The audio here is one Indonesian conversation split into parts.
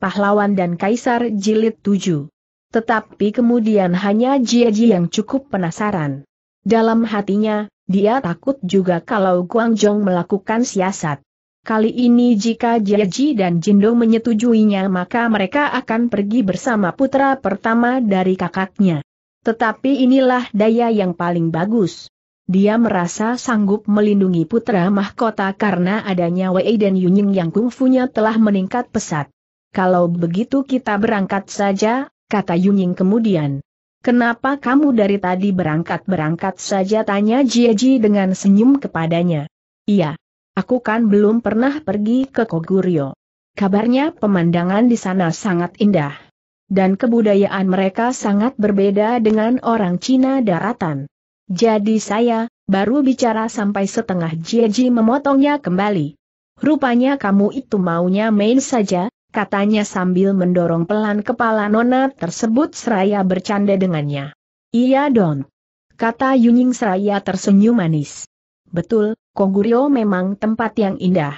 Pahlawan dan Kaisar Jilid 7. Tetapi kemudian hanya Jiaji yang cukup penasaran. Dalam hatinya, dia takut juga kalau Guangzhong melakukan siasat. Kali ini jika Jiaji dan Jindo menyetujuinya maka mereka akan pergi bersama putra pertama dari kakaknya. Tetapi inilah daya yang paling bagus. Dia merasa sanggup melindungi putra mahkota karena adanya Wei dan Yunying yang kungfunya telah meningkat pesat. Kalau begitu kita berangkat saja, kata Yunying kemudian. Kenapa kamu dari tadi berangkat-berangkat saja tanya Jieji dengan senyum kepadanya. Iya. Aku kan belum pernah pergi ke Koguryo. Kabarnya pemandangan di sana sangat indah. Dan kebudayaan mereka sangat berbeda dengan orang Cina daratan. Jadi saya, baru bicara sampai setengah Jieji memotongnya kembali. Rupanya kamu itu maunya main saja, katanya sambil mendorong pelan kepala nona tersebut seraya bercanda dengannya. Iya Don. Kata Yuning seraya tersenyum manis. Betul, Koguryo memang tempat yang indah.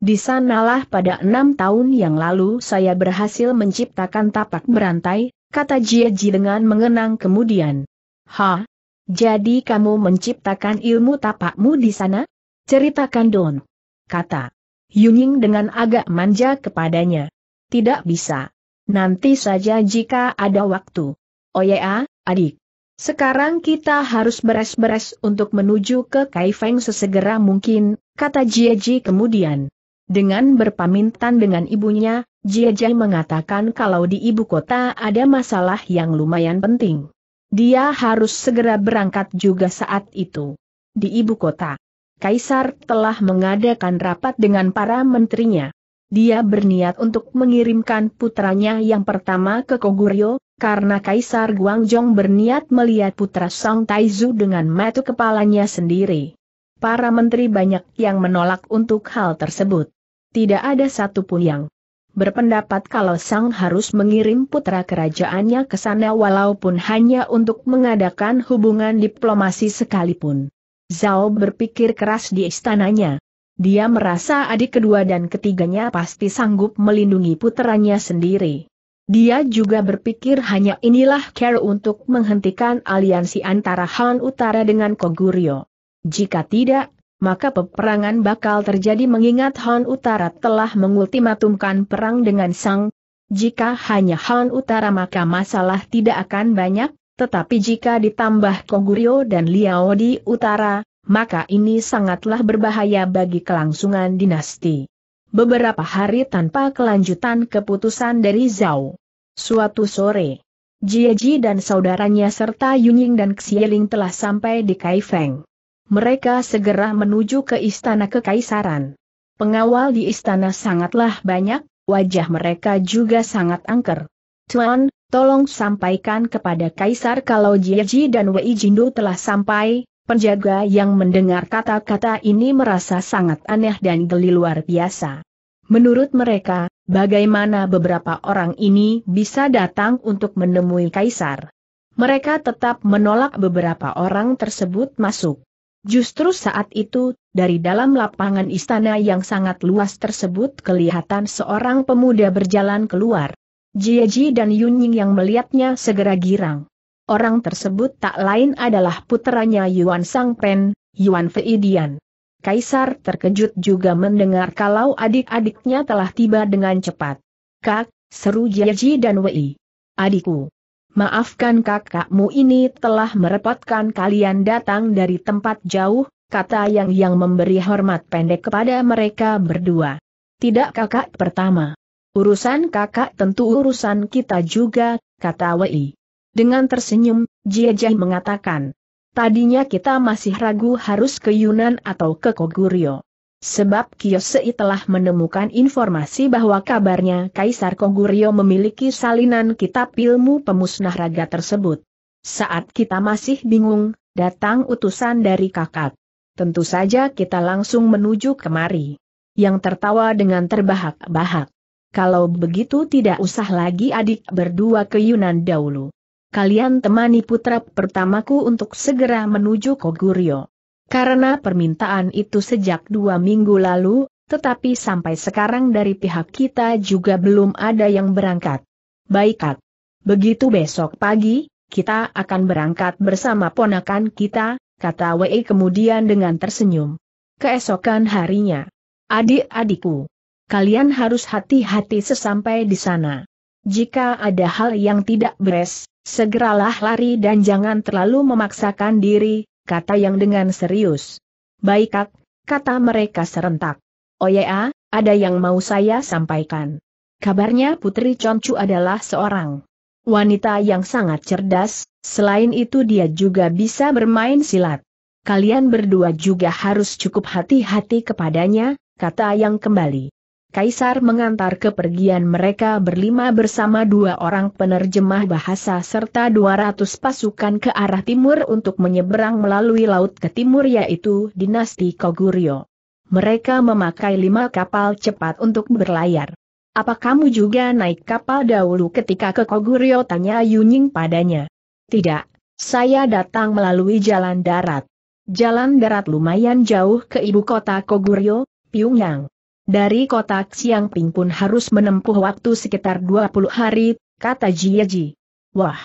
Di sanalah pada enam tahun yang lalu saya berhasil menciptakan tapak berantai, kata Jieji dengan mengenang kemudian. Ha? Jadi kamu menciptakan ilmu tapakmu di sana? Ceritakan Don. Kata Yuning dengan agak manja kepadanya. Tidak bisa. Nanti saja jika ada waktu. Oh ya, adik. Sekarang kita harus beres-beres untuk menuju ke Kaifeng sesegera mungkin, kata Jieji kemudian. Dengan berpamitan dengan ibunya, Jieji mengatakan kalau di ibu kota ada masalah yang lumayan penting. Dia harus segera berangkat juga saat itu. Di ibu kota. Kaisar telah mengadakan rapat dengan para menterinya. Dia berniat untuk mengirimkan putranya yang pertama ke Koguryo, karena Kaisar Guangzhong berniat melihat putra Song Taizu dengan mata kepalanya sendiri. Para menteri banyak yang menolak untuk hal tersebut. Tidak ada satupun yang berpendapat kalau Sang harus mengirim putra kerajaannya ke sana walaupun hanya untuk mengadakan hubungan diplomasi sekalipun. Zhao berpikir keras di istananya. Dia merasa adik kedua dan ketiganya pasti sanggup melindungi puteranya sendiri. Dia juga berpikir hanya inilah care untuk menghentikan aliansi antara Han Utara dengan Koguryo. Jika tidak, maka peperangan bakal terjadi mengingat Han Utara telah mengultimatumkan perang dengan Sang. Jika hanya Han Utara maka masalah tidak akan banyak, tetapi jika ditambah Koguryo dan Liao di utara, maka ini sangatlah berbahaya bagi kelangsungan dinasti. Beberapa hari tanpa kelanjutan keputusan dari Zhao. Suatu sore, Jieji dan saudaranya serta Yunying dan Xieling telah sampai di Kaifeng. Mereka segera menuju ke istana kekaisaran. Pengawal di istana sangatlah banyak, wajah mereka juga sangat angker. Tuan, tolong sampaikan kepada Kaisar kalau Jiji dan Wei Jindu telah sampai, penjaga yang mendengar kata-kata ini merasa sangat aneh dan geli luar biasa. Menurut mereka, bagaimana beberapa orang ini bisa datang untuk menemui Kaisar? Mereka tetap menolak beberapa orang tersebut masuk. Justru saat itu, dari dalam lapangan istana yang sangat luas tersebut kelihatan seorang pemuda berjalan keluar. Jieji dan Yunying yang melihatnya segera girang. Orang tersebut tak lain adalah puteranya Yuan Sang Sangpen, Yuan Feidian. Kaisar terkejut juga mendengar kalau adik-adiknya telah tiba dengan cepat. Kak, seru Jieji dan Wei. Adikku. Maafkan kakakmu ini telah merepotkan kalian datang dari tempat jauh, kata Yang Yang memberi hormat pendek kepada mereka berdua. Tidak kakak pertama. Urusan kakak tentu urusan kita juga, kata Wei. Dengan tersenyum, Jie mengatakan. Tadinya kita masih ragu harus ke Yunan atau ke Koguryo. Sebab Kiyosei telah menemukan informasi bahwa kabarnya Kaisar Koguryo memiliki salinan kitab ilmu pemusnah raga tersebut. Saat kita masih bingung, datang utusan dari kakak. Tentu saja kita langsung menuju kemari. Yang tertawa dengan terbahak-bahak kalau begitu tidak usah lagi adik berdua ke Yunan dahulu. Kalian temani putra pertamaku untuk segera menuju Koguryo. Karena permintaan itu sejak dua minggu lalu, tetapi sampai sekarang dari pihak kita juga belum ada yang berangkat. Baikat. Begitu besok pagi, kita akan berangkat bersama ponakan kita, kata Wei kemudian dengan tersenyum. Keesokan harinya. Adik-adikku, kalian harus hati-hati sesampai di sana. Jika ada hal yang tidak beres, segeralah lari dan jangan terlalu memaksakan diri, kata yang dengan serius. Baik kata mereka serentak. Oh ya, ada yang mau saya sampaikan. Kabarnya Putri Concu adalah seorang wanita yang sangat cerdas, selain itu dia juga bisa bermain silat. Kalian berdua juga harus cukup hati-hati kepadanya, kata yang kembali. Kaisar mengantar kepergian mereka berlima bersama dua orang penerjemah bahasa serta 200 pasukan ke arah timur untuk menyeberang melalui laut ke timur yaitu dinasti Koguryo. Mereka memakai lima kapal cepat untuk berlayar. Apa kamu juga naik kapal dahulu ketika ke Koguryo? Tanya Yunying padanya. Tidak, saya datang melalui jalan darat. Jalan darat lumayan jauh ke ibu kota Koguryo, Pyongyang. Dari kota Xiangping pun harus menempuh waktu sekitar 20 hari, kata Jieji. Wah!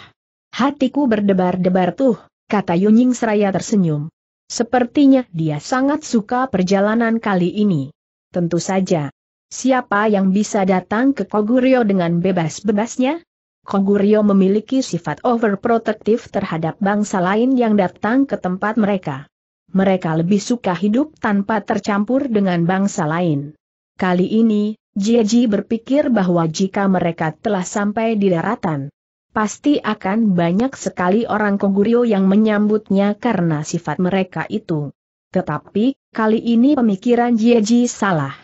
Hatiku berdebar-debar tuh, kata Yunying seraya tersenyum. Sepertinya dia sangat suka perjalanan kali ini. Tentu saja. Siapa yang bisa datang ke Koguryo dengan bebas-bebasnya? Koguryo memiliki sifat overprotektif terhadap bangsa lain yang datang ke tempat mereka. Mereka lebih suka hidup tanpa tercampur dengan bangsa lain. Kali ini, Jieji berpikir bahwa jika mereka telah sampai di daratan, pasti akan banyak sekali orang Koguryo yang menyambutnya karena sifat mereka itu. Tetapi, kali ini pemikiran Jieji salah.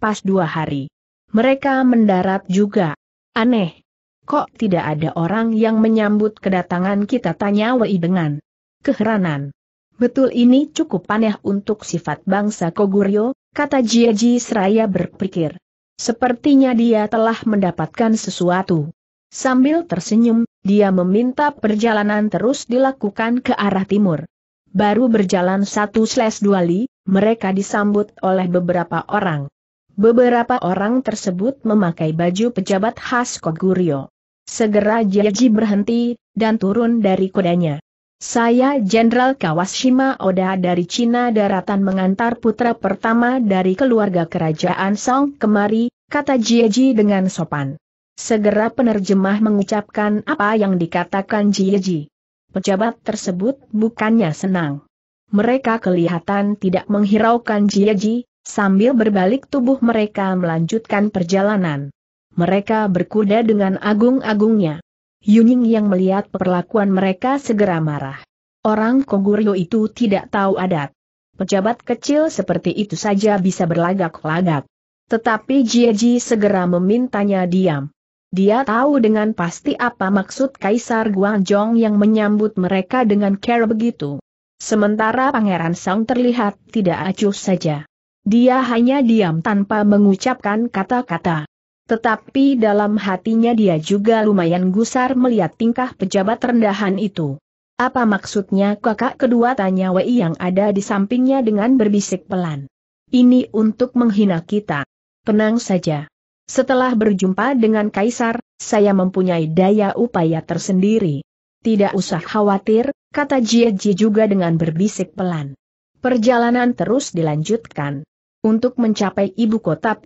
Pas dua hari, mereka mendarat juga. Aneh. Kok tidak ada orang yang menyambut kedatangan kita tanya Wei dengan keheranan. Betul ini cukup aneh untuk sifat bangsa Koguryo, kata Jiaji seraya berpikir. Sepertinya dia telah mendapatkan sesuatu. Sambil tersenyum, dia meminta perjalanan terus dilakukan ke arah timur. Baru berjalan satu slash dua li, mereka disambut oleh beberapa orang. Beberapa orang tersebut memakai baju pejabat khas Koguryo. Segera Jiaji berhenti, dan turun dari kudanya. Saya Jenderal Kawashima Oda dari Cina Daratan mengantar putra pertama dari keluarga kerajaan Song kemari, kata Jieji dengan sopan. Segera penerjemah mengucapkan apa yang dikatakan Jieji. Pejabat tersebut bukannya senang. Mereka kelihatan tidak menghiraukan Jieji, sambil berbalik tubuh mereka melanjutkan perjalanan. Mereka berkuda dengan agung-agungnya. Yuning yang melihat perlakuan mereka segera marah. Orang Koguryo itu tidak tahu adat. Pejabat kecil seperti itu saja bisa berlagak-lagak. Tetapi Jieji segera memintanya diam. Dia tahu dengan pasti apa maksud Kaisar Guangjong yang menyambut mereka dengan care begitu. Sementara Pangeran Song terlihat tidak acuh saja. Dia hanya diam tanpa mengucapkan kata-kata. Tetapi dalam hatinya dia juga lumayan gusar melihat tingkah pejabat rendahan itu. Apa maksudnya kakak kedua tanya Wei yang ada di sampingnya dengan berbisik pelan. Ini untuk menghina kita. Tenang saja. Setelah berjumpa dengan Kaisar, saya mempunyai daya upaya tersendiri. Tidak usah khawatir, kata Jie Jie juga dengan berbisik pelan. Perjalanan terus dilanjutkan. Untuk mencapai ibu kota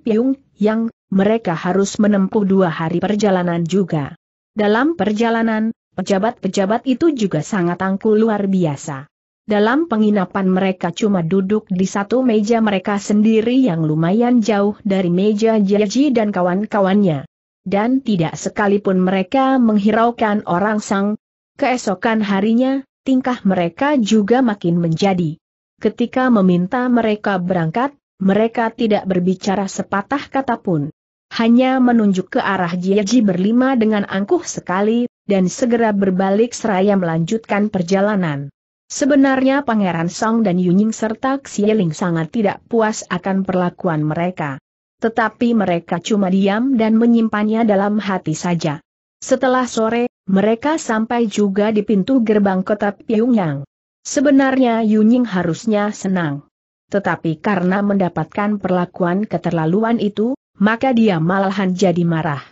Yang mereka harus menempuh dua hari perjalanan juga. Dalam perjalanan, pejabat-pejabat itu juga sangat angkuh luar biasa. Dalam penginapan mereka cuma duduk di satu meja mereka sendiri yang lumayan jauh dari meja Jaji dan kawan-kawannya. Dan tidak sekalipun mereka menghiraukan orang sang, keesokan harinya, tingkah mereka juga makin menjadi. Ketika meminta mereka berangkat, mereka tidak berbicara sepatah kata pun hanya menunjuk ke arah Jiaji berlima dengan angkuh sekali, dan segera berbalik seraya melanjutkan perjalanan. Sebenarnya Pangeran Song dan Yunying serta Xieling sangat tidak puas akan perlakuan mereka. Tetapi mereka cuma diam dan menyimpannya dalam hati saja. Setelah sore, mereka sampai juga di pintu gerbang kota Pyongyang. Sebenarnya Yunying harusnya senang. Tetapi karena mendapatkan perlakuan keterlaluan itu, maka dia malahan jadi marah.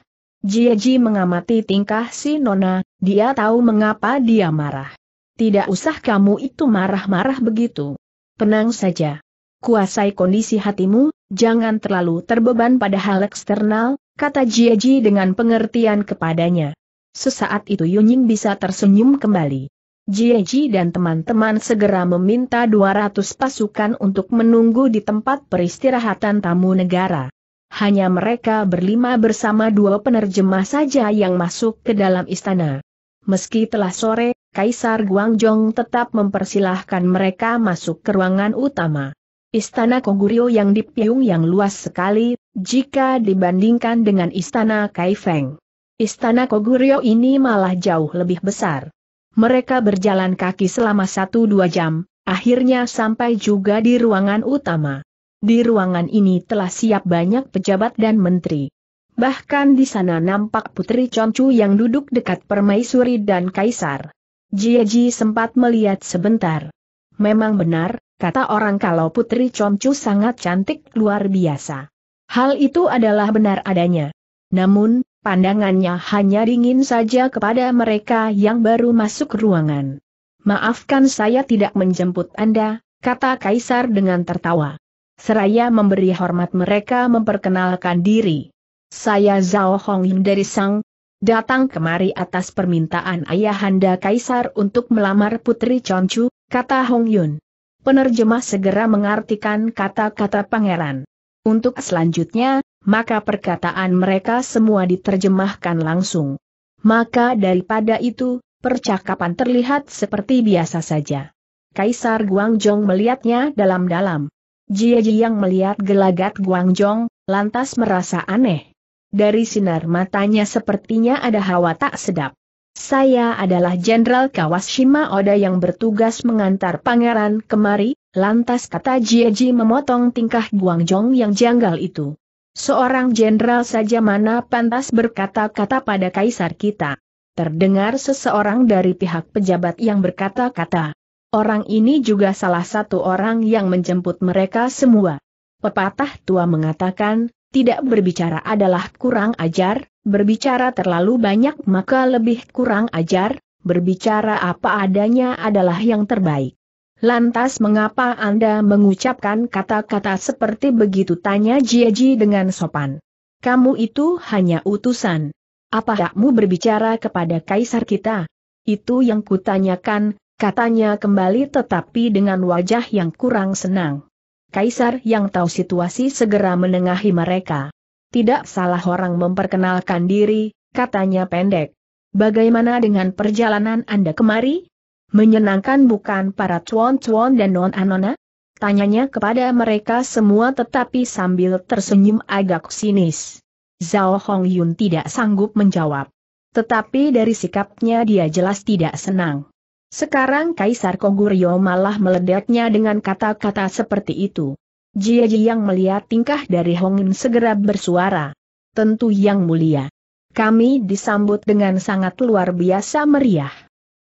Jieji mengamati tingkah si Nona, dia tahu mengapa dia marah. Tidak usah kamu itu marah-marah begitu. Tenang saja. Kuasai kondisi hatimu, jangan terlalu terbeban pada hal eksternal, kata Jieji dengan pengertian kepadanya. Sesaat itu Yunying bisa tersenyum kembali. Jieji dan teman-teman segera meminta 200 pasukan untuk menunggu di tempat peristirahatan tamu negara hanya mereka berlima bersama dua penerjemah saja yang masuk ke dalam istana. Meski telah sore, Kaisar Guangzhong tetap mempersilahkan mereka masuk ke ruangan utama. Istana Koguryo yang dipiung yang luas sekali, jika dibandingkan dengan Istana Kaifeng. Istana Koguryo ini malah jauh lebih besar. Mereka berjalan kaki selama satu dua jam, akhirnya sampai juga di ruangan utama. Di ruangan ini telah siap banyak pejabat dan menteri. Bahkan di sana nampak Putri Concu yang duduk dekat permaisuri dan kaisar. Jieji sempat melihat sebentar. Memang benar, kata orang kalau Putri Concu sangat cantik luar biasa. Hal itu adalah benar adanya. Namun, pandangannya hanya dingin saja kepada mereka yang baru masuk ruangan. Maafkan saya tidak menjemput Anda, kata Kaisar dengan tertawa. Seraya memberi hormat mereka memperkenalkan diri. Saya Zhao Hongying dari Sang, datang kemari atas permintaan ayahanda kaisar untuk melamar putri Chonchu, kata Hong Yun. Penerjemah segera mengartikan kata-kata pangeran. Untuk selanjutnya, maka perkataan mereka semua diterjemahkan langsung. Maka daripada itu, percakapan terlihat seperti biasa saja. Kaisar Guangzhong melihatnya dalam-dalam. Jia yang melihat gelagat Guangzhong, lantas merasa aneh. Dari sinar matanya sepertinya ada hawa tak sedap. Saya adalah Jenderal Kawashima Oda yang bertugas mengantar pangeran kemari, lantas kata Jia memotong tingkah Guangzhong yang janggal itu. Seorang jenderal saja mana pantas berkata-kata pada kaisar kita. Terdengar seseorang dari pihak pejabat yang berkata-kata. Orang ini juga salah satu orang yang menjemput mereka semua. Pepatah tua mengatakan, tidak berbicara adalah kurang ajar, berbicara terlalu banyak maka lebih kurang ajar, berbicara apa adanya adalah yang terbaik. Lantas mengapa Anda mengucapkan kata-kata seperti begitu tanya Jiaji dengan sopan. Kamu itu hanya utusan. Apa hakmu berbicara kepada kaisar kita? Itu yang kutanyakan, katanya kembali tetapi dengan wajah yang kurang senang. Kaisar yang tahu situasi segera menengahi mereka. Tidak salah orang memperkenalkan diri, katanya pendek. Bagaimana dengan perjalanan Anda kemari? Menyenangkan bukan para cuan-cuan dan non-anona? Tanyanya kepada mereka semua tetapi sambil tersenyum agak sinis. Zhao Hongyun tidak sanggup menjawab. Tetapi dari sikapnya dia jelas tidak senang. Sekarang Kaisar Koguryo malah meledaknya dengan kata-kata seperti itu. Jie yang melihat tingkah dari Hongin segera bersuara. Tentu yang mulia. Kami disambut dengan sangat luar biasa meriah.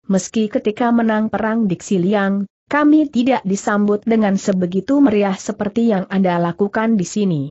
Meski ketika menang perang di Xiliang, kami tidak disambut dengan sebegitu meriah seperti yang Anda lakukan di sini.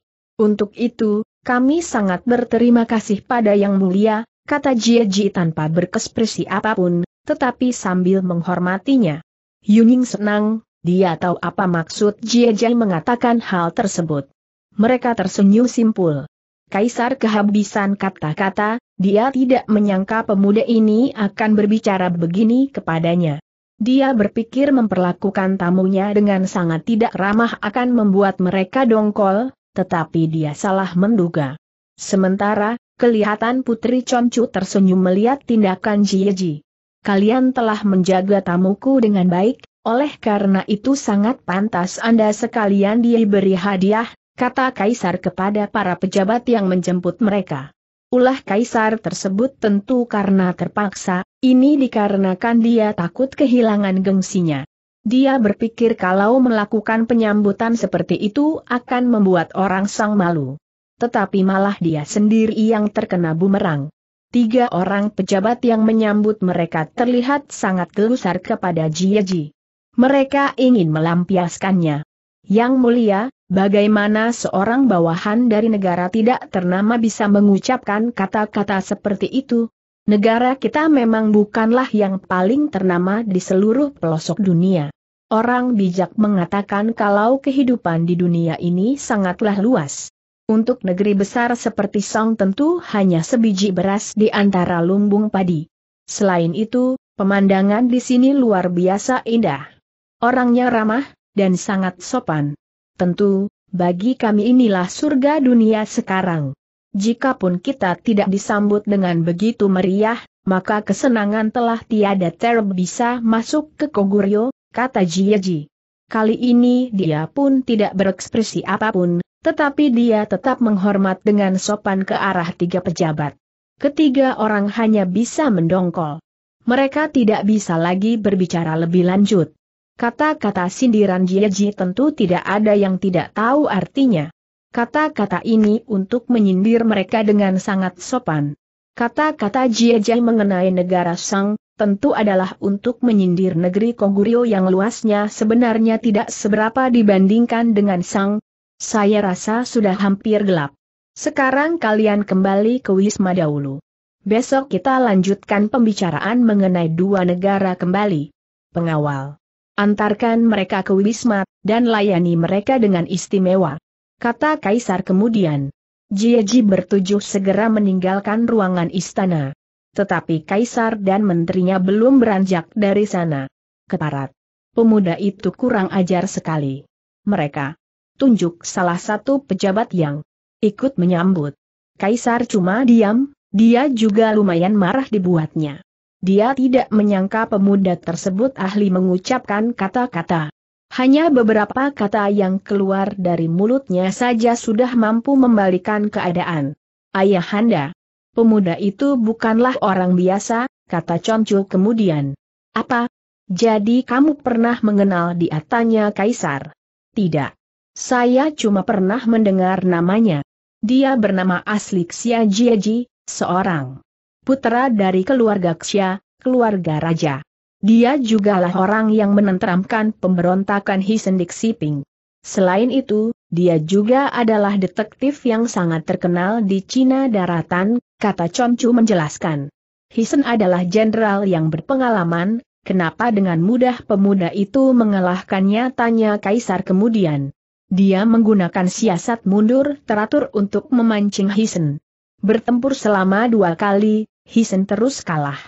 Untuk itu, kami sangat berterima kasih pada Yang Mulia, kata Jie tanpa berkespresi apapun, tetapi sambil menghormatinya. Yuning senang, dia tahu apa maksud Jie Jai mengatakan hal tersebut. Mereka tersenyum simpul. Kaisar kehabisan kata-kata, dia tidak menyangka pemuda ini akan berbicara begini kepadanya. Dia berpikir memperlakukan tamunya dengan sangat tidak ramah akan membuat mereka dongkol, tetapi dia salah menduga. Sementara, kelihatan Putri Concu tersenyum melihat tindakan Jieji kalian telah menjaga tamuku dengan baik, oleh karena itu sangat pantas Anda sekalian diberi hadiah, kata Kaisar kepada para pejabat yang menjemput mereka. Ulah kaisar tersebut tentu karena terpaksa, ini dikarenakan dia takut kehilangan gengsinya. Dia berpikir kalau melakukan penyambutan seperti itu akan membuat orang sang malu. Tetapi malah dia sendiri yang terkena bumerang. Tiga orang pejabat yang menyambut mereka terlihat sangat gelusar kepada Jieji. Mereka ingin melampiaskannya. Yang mulia, bagaimana seorang bawahan dari negara tidak ternama bisa mengucapkan kata-kata seperti itu? Negara kita memang bukanlah yang paling ternama di seluruh pelosok dunia. Orang bijak mengatakan kalau kehidupan di dunia ini sangatlah luas. Untuk negeri besar seperti Song tentu hanya sebiji beras di antara lumbung padi. Selain itu, pemandangan di sini luar biasa indah. Orangnya ramah, dan sangat sopan. Tentu, bagi kami inilah surga dunia sekarang. Jikapun kita tidak disambut dengan begitu meriah, maka kesenangan telah tiada terb bisa masuk ke Koguryo, kata Jieji. Kali ini dia pun tidak berekspresi apapun, tetapi dia tetap menghormat dengan sopan ke arah tiga pejabat. Ketiga orang hanya bisa mendongkol. Mereka tidak bisa lagi berbicara lebih lanjut. Kata-kata sindiran Jieji tentu tidak ada yang tidak tahu artinya. Kata-kata ini untuk menyindir mereka dengan sangat sopan. Kata-kata Jieji mengenai negara Sang, tentu adalah untuk menyindir negeri Koguryo yang luasnya sebenarnya tidak seberapa dibandingkan dengan Sang, saya rasa sudah hampir gelap. Sekarang kalian kembali ke Wisma Daulu. Besok kita lanjutkan pembicaraan mengenai dua negara kembali. Pengawal. Antarkan mereka ke Wisma, dan layani mereka dengan istimewa. Kata Kaisar kemudian. Jieji bertujuh segera meninggalkan ruangan istana. Tetapi Kaisar dan menterinya belum beranjak dari sana. Keparat. Pemuda itu kurang ajar sekali. Mereka tunjuk salah satu pejabat yang ikut menyambut. Kaisar cuma diam, dia juga lumayan marah dibuatnya. Dia tidak menyangka pemuda tersebut ahli mengucapkan kata-kata. Hanya beberapa kata yang keluar dari mulutnya saja sudah mampu membalikan keadaan. Ayahanda, pemuda itu bukanlah orang biasa, kata Concu kemudian. Apa? Jadi kamu pernah mengenal dia tanya Kaisar? Tidak saya cuma pernah mendengar namanya. Dia bernama asli Xia Jieji, seorang putra dari keluarga Xia, keluarga raja. Dia jugalah orang yang menenteramkan pemberontakan Hisendik Siping. Selain itu, dia juga adalah detektif yang sangat terkenal di Cina daratan, kata Chonchu menjelaskan. Hisen adalah jenderal yang berpengalaman, kenapa dengan mudah pemuda itu mengalahkannya tanya kaisar kemudian. Dia menggunakan siasat mundur teratur untuk memancing Hisen. Bertempur selama dua kali, Hisen terus kalah.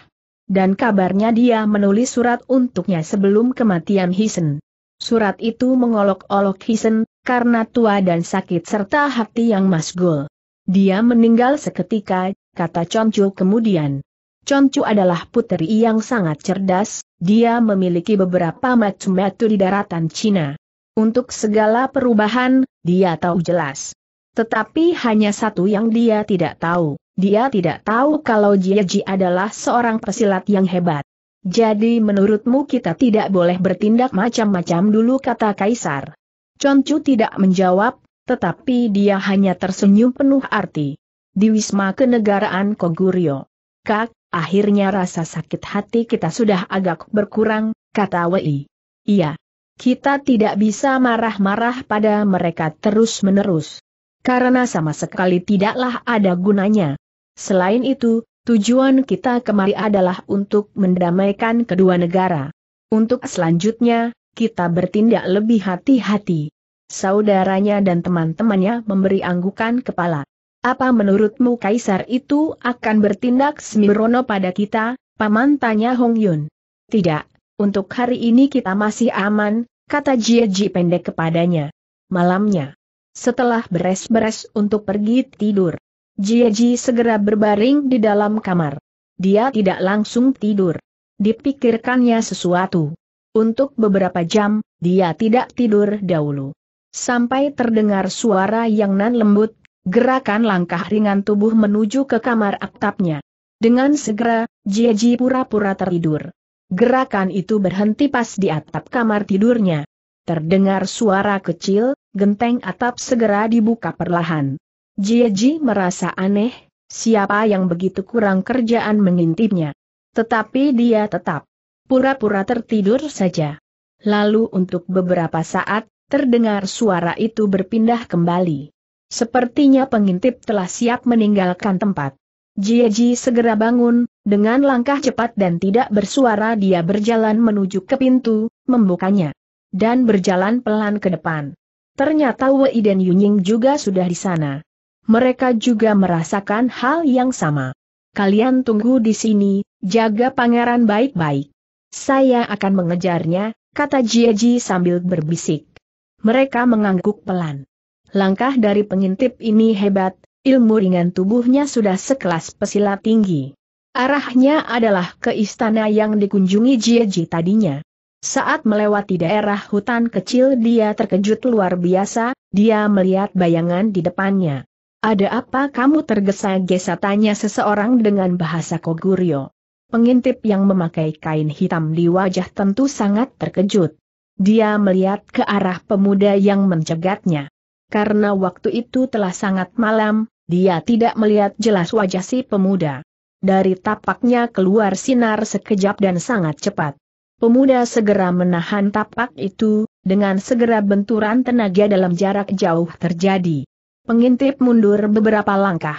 Dan kabarnya dia menulis surat untuknya sebelum kematian Hisen. Surat itu mengolok-olok Hisen, karena tua dan sakit serta hati yang masgul. Dia meninggal seketika, kata Concu kemudian. Concu adalah puteri yang sangat cerdas, dia memiliki beberapa macam batu di daratan Cina. Untuk segala perubahan, dia tahu jelas. Tetapi hanya satu yang dia tidak tahu, dia tidak tahu kalau Jiaji adalah seorang pesilat yang hebat. Jadi menurutmu kita tidak boleh bertindak macam-macam dulu kata Kaisar. Concu tidak menjawab, tetapi dia hanya tersenyum penuh arti. Di Wisma Kenegaraan Koguryo. Kak, akhirnya rasa sakit hati kita sudah agak berkurang, kata Wei. Iya, kita tidak bisa marah-marah pada mereka terus-menerus. Karena sama sekali tidaklah ada gunanya. Selain itu, tujuan kita kemari adalah untuk mendamaikan kedua negara. Untuk selanjutnya, kita bertindak lebih hati-hati. Saudaranya dan teman-temannya memberi anggukan kepala. Apa menurutmu kaisar itu akan bertindak semirono pada kita, paman tanya Hong Yun? Tidak, untuk hari ini kita masih aman, kata Jieji pendek kepadanya. Malamnya. Setelah beres-beres untuk pergi tidur, Jieji segera berbaring di dalam kamar. Dia tidak langsung tidur. Dipikirkannya sesuatu. Untuk beberapa jam, dia tidak tidur dahulu. Sampai terdengar suara yang nan lembut, gerakan langkah ringan tubuh menuju ke kamar atapnya. Dengan segera, Jieji pura-pura tertidur. Gerakan itu berhenti pas di atap kamar tidurnya. Terdengar suara kecil, genteng atap segera dibuka perlahan. Jieji merasa aneh, siapa yang begitu kurang kerjaan mengintipnya. Tetapi dia tetap pura-pura tertidur saja. Lalu untuk beberapa saat, terdengar suara itu berpindah kembali. Sepertinya pengintip telah siap meninggalkan tempat. Jieji segera bangun, dengan langkah cepat dan tidak bersuara dia berjalan menuju ke pintu, membukanya. Dan berjalan pelan ke depan. Ternyata Wei dan Yunying juga sudah di sana. Mereka juga merasakan hal yang sama. Kalian tunggu di sini, jaga pangeran baik-baik. Saya akan mengejarnya, kata Jiaji sambil berbisik. Mereka mengangguk pelan. Langkah dari pengintip ini hebat, ilmu ringan tubuhnya sudah sekelas pesilat tinggi. Arahnya adalah ke istana yang dikunjungi Jieji tadinya. Saat melewati daerah hutan kecil dia terkejut luar biasa, dia melihat bayangan di depannya. Ada apa kamu tergesa-gesa tanya seseorang dengan bahasa Koguryo. Pengintip yang memakai kain hitam di wajah tentu sangat terkejut. Dia melihat ke arah pemuda yang mencegatnya. Karena waktu itu telah sangat malam, dia tidak melihat jelas wajah si pemuda. Dari tapaknya keluar sinar sekejap dan sangat cepat. Pemuda segera menahan tapak itu, dengan segera benturan tenaga dalam jarak jauh terjadi. Pengintip mundur beberapa langkah.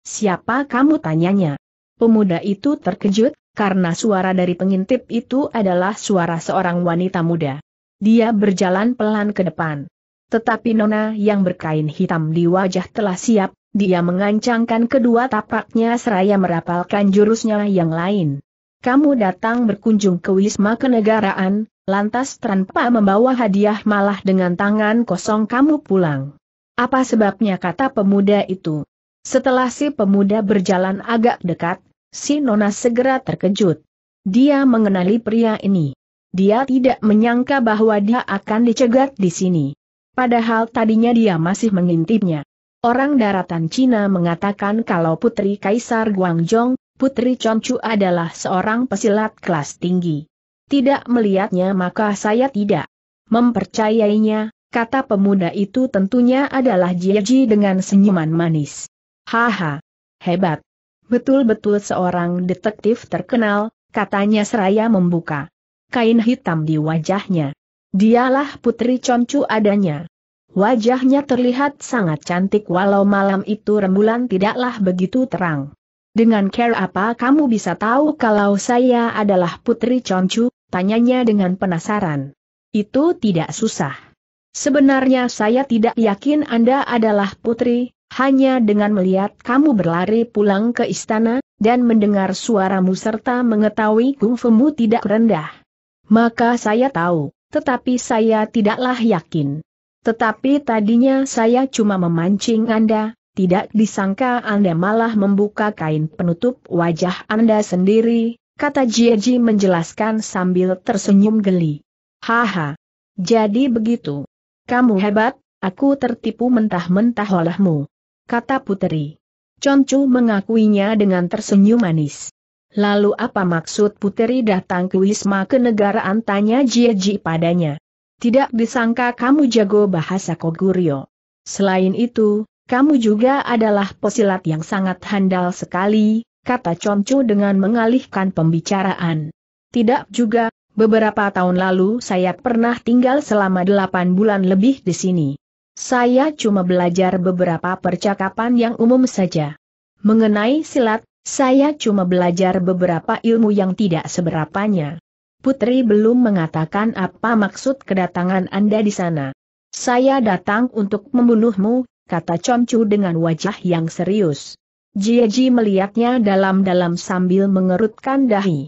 Siapa kamu tanyanya? Pemuda itu terkejut, karena suara dari pengintip itu adalah suara seorang wanita muda. Dia berjalan pelan ke depan. Tetapi nona yang berkain hitam di wajah telah siap, dia mengancangkan kedua tapaknya seraya merapalkan jurusnya yang lain. Kamu datang berkunjung ke Wisma Kenegaraan, lantas tanpa membawa hadiah malah dengan tangan kosong kamu pulang. Apa sebabnya kata pemuda itu? Setelah si pemuda berjalan agak dekat, si Nona segera terkejut. Dia mengenali pria ini. Dia tidak menyangka bahwa dia akan dicegat di sini. Padahal tadinya dia masih mengintipnya. Orang daratan Cina mengatakan kalau Putri Kaisar Guangzhong, Putri Chonchu adalah seorang pesilat kelas tinggi. Tidak melihatnya maka saya tidak mempercayainya, kata pemuda itu tentunya adalah Jieji dengan senyuman manis. Haha, hebat. Betul-betul seorang detektif terkenal, katanya seraya membuka kain hitam di wajahnya. Dialah Putri Chonchu adanya. Wajahnya terlihat sangat cantik walau malam itu rembulan tidaklah begitu terang. Dengan care apa kamu bisa tahu kalau saya adalah putri Concu? Tanyanya dengan penasaran. Itu tidak susah. Sebenarnya saya tidak yakin Anda adalah putri, hanya dengan melihat kamu berlari pulang ke istana, dan mendengar suaramu serta mengetahui kungfumu tidak rendah. Maka saya tahu, tetapi saya tidaklah yakin. Tetapi tadinya saya cuma memancing Anda, tidak disangka Anda malah membuka kain penutup wajah Anda sendiri, kata Jieji menjelaskan sambil tersenyum geli. Haha. Jadi begitu. Kamu hebat, aku tertipu mentah-mentah olehmu. Kata Puteri. Concu mengakuinya dengan tersenyum manis. Lalu apa maksud Puteri datang ke Wisma Kenegaraan tanya Jieji padanya. Tidak disangka kamu jago bahasa Koguryo. Selain itu, kamu juga adalah pesilat yang sangat handal sekali, kata Choncho dengan mengalihkan pembicaraan. Tidak juga, beberapa tahun lalu saya pernah tinggal selama delapan bulan lebih di sini. Saya cuma belajar beberapa percakapan yang umum saja. Mengenai silat, saya cuma belajar beberapa ilmu yang tidak seberapanya. Putri belum mengatakan apa maksud kedatangan Anda di sana. Saya datang untuk membunuhmu, kata Chomchu dengan wajah yang serius. Jieji melihatnya dalam-dalam sambil mengerutkan dahi.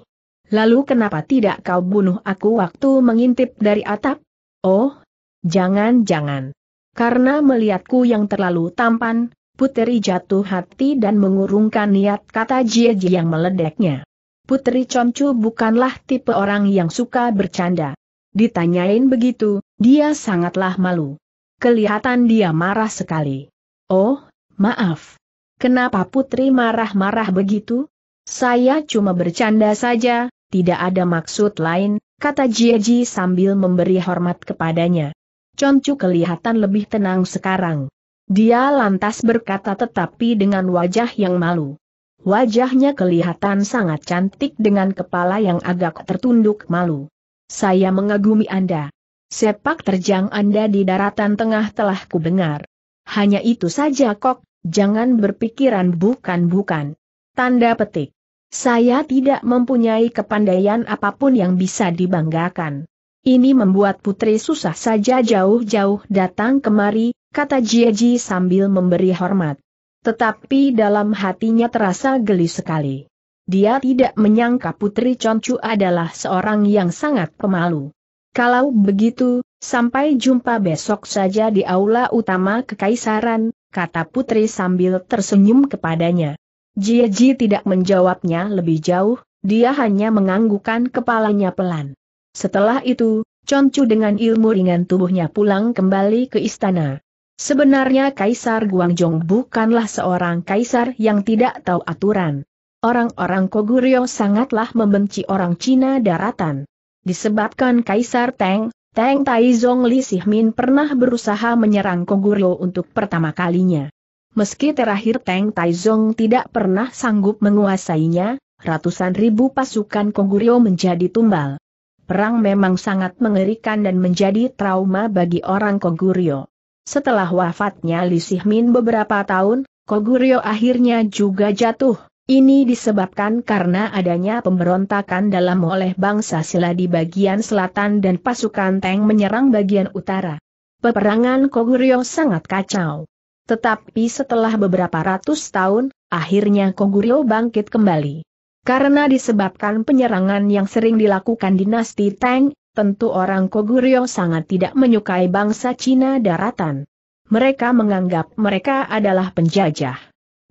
Lalu kenapa tidak kau bunuh aku waktu mengintip dari atap? Oh, jangan-jangan. Karena melihatku yang terlalu tampan, Puteri jatuh hati dan mengurungkan niat kata Jieji yang meledeknya. Putri Comcu bukanlah tipe orang yang suka bercanda. Ditanyain begitu, dia sangatlah malu. Kelihatan dia marah sekali. Oh, maaf. Kenapa Putri marah-marah begitu? Saya cuma bercanda saja, tidak ada maksud lain, kata Jieji sambil memberi hormat kepadanya. Concu kelihatan lebih tenang sekarang. Dia lantas berkata tetapi dengan wajah yang malu. Wajahnya kelihatan sangat cantik dengan kepala yang agak tertunduk malu. Saya mengagumi Anda. Sepak terjang Anda di daratan tengah telah kubengar. Hanya itu saja kok, jangan berpikiran bukan-bukan. Tanda petik. Saya tidak mempunyai kepandaian apapun yang bisa dibanggakan. Ini membuat putri susah saja jauh-jauh datang kemari, kata Jieji sambil memberi hormat. Tetapi dalam hatinya terasa geli sekali. Dia tidak menyangka Putri Concu adalah seorang yang sangat pemalu. Kalau begitu, sampai jumpa besok saja di aula utama kekaisaran, kata Putri sambil tersenyum kepadanya. Jieji tidak menjawabnya lebih jauh, dia hanya menganggukkan kepalanya pelan. Setelah itu, Concu dengan ilmu ringan tubuhnya pulang kembali ke istana. Sebenarnya Kaisar Guangzhong bukanlah seorang kaisar yang tidak tahu aturan. Orang-orang Koguryo sangatlah membenci orang Cina daratan. Disebabkan Kaisar Tang, Tang Taizong Li Sihmin pernah berusaha menyerang Koguryo untuk pertama kalinya. Meski terakhir Tang Taizong tidak pernah sanggup menguasainya, ratusan ribu pasukan Koguryo menjadi tumbal. Perang memang sangat mengerikan dan menjadi trauma bagi orang Koguryo. Setelah wafatnya Li Sihmin beberapa tahun, Koguryo akhirnya juga jatuh. Ini disebabkan karena adanya pemberontakan dalam oleh bangsa Sila di bagian selatan dan pasukan Teng menyerang bagian utara. Peperangan Koguryo sangat kacau. Tetapi setelah beberapa ratus tahun, akhirnya Koguryo bangkit kembali. Karena disebabkan penyerangan yang sering dilakukan dinasti Tang, Tentu orang Koguryo sangat tidak menyukai bangsa Cina daratan. Mereka menganggap mereka adalah penjajah.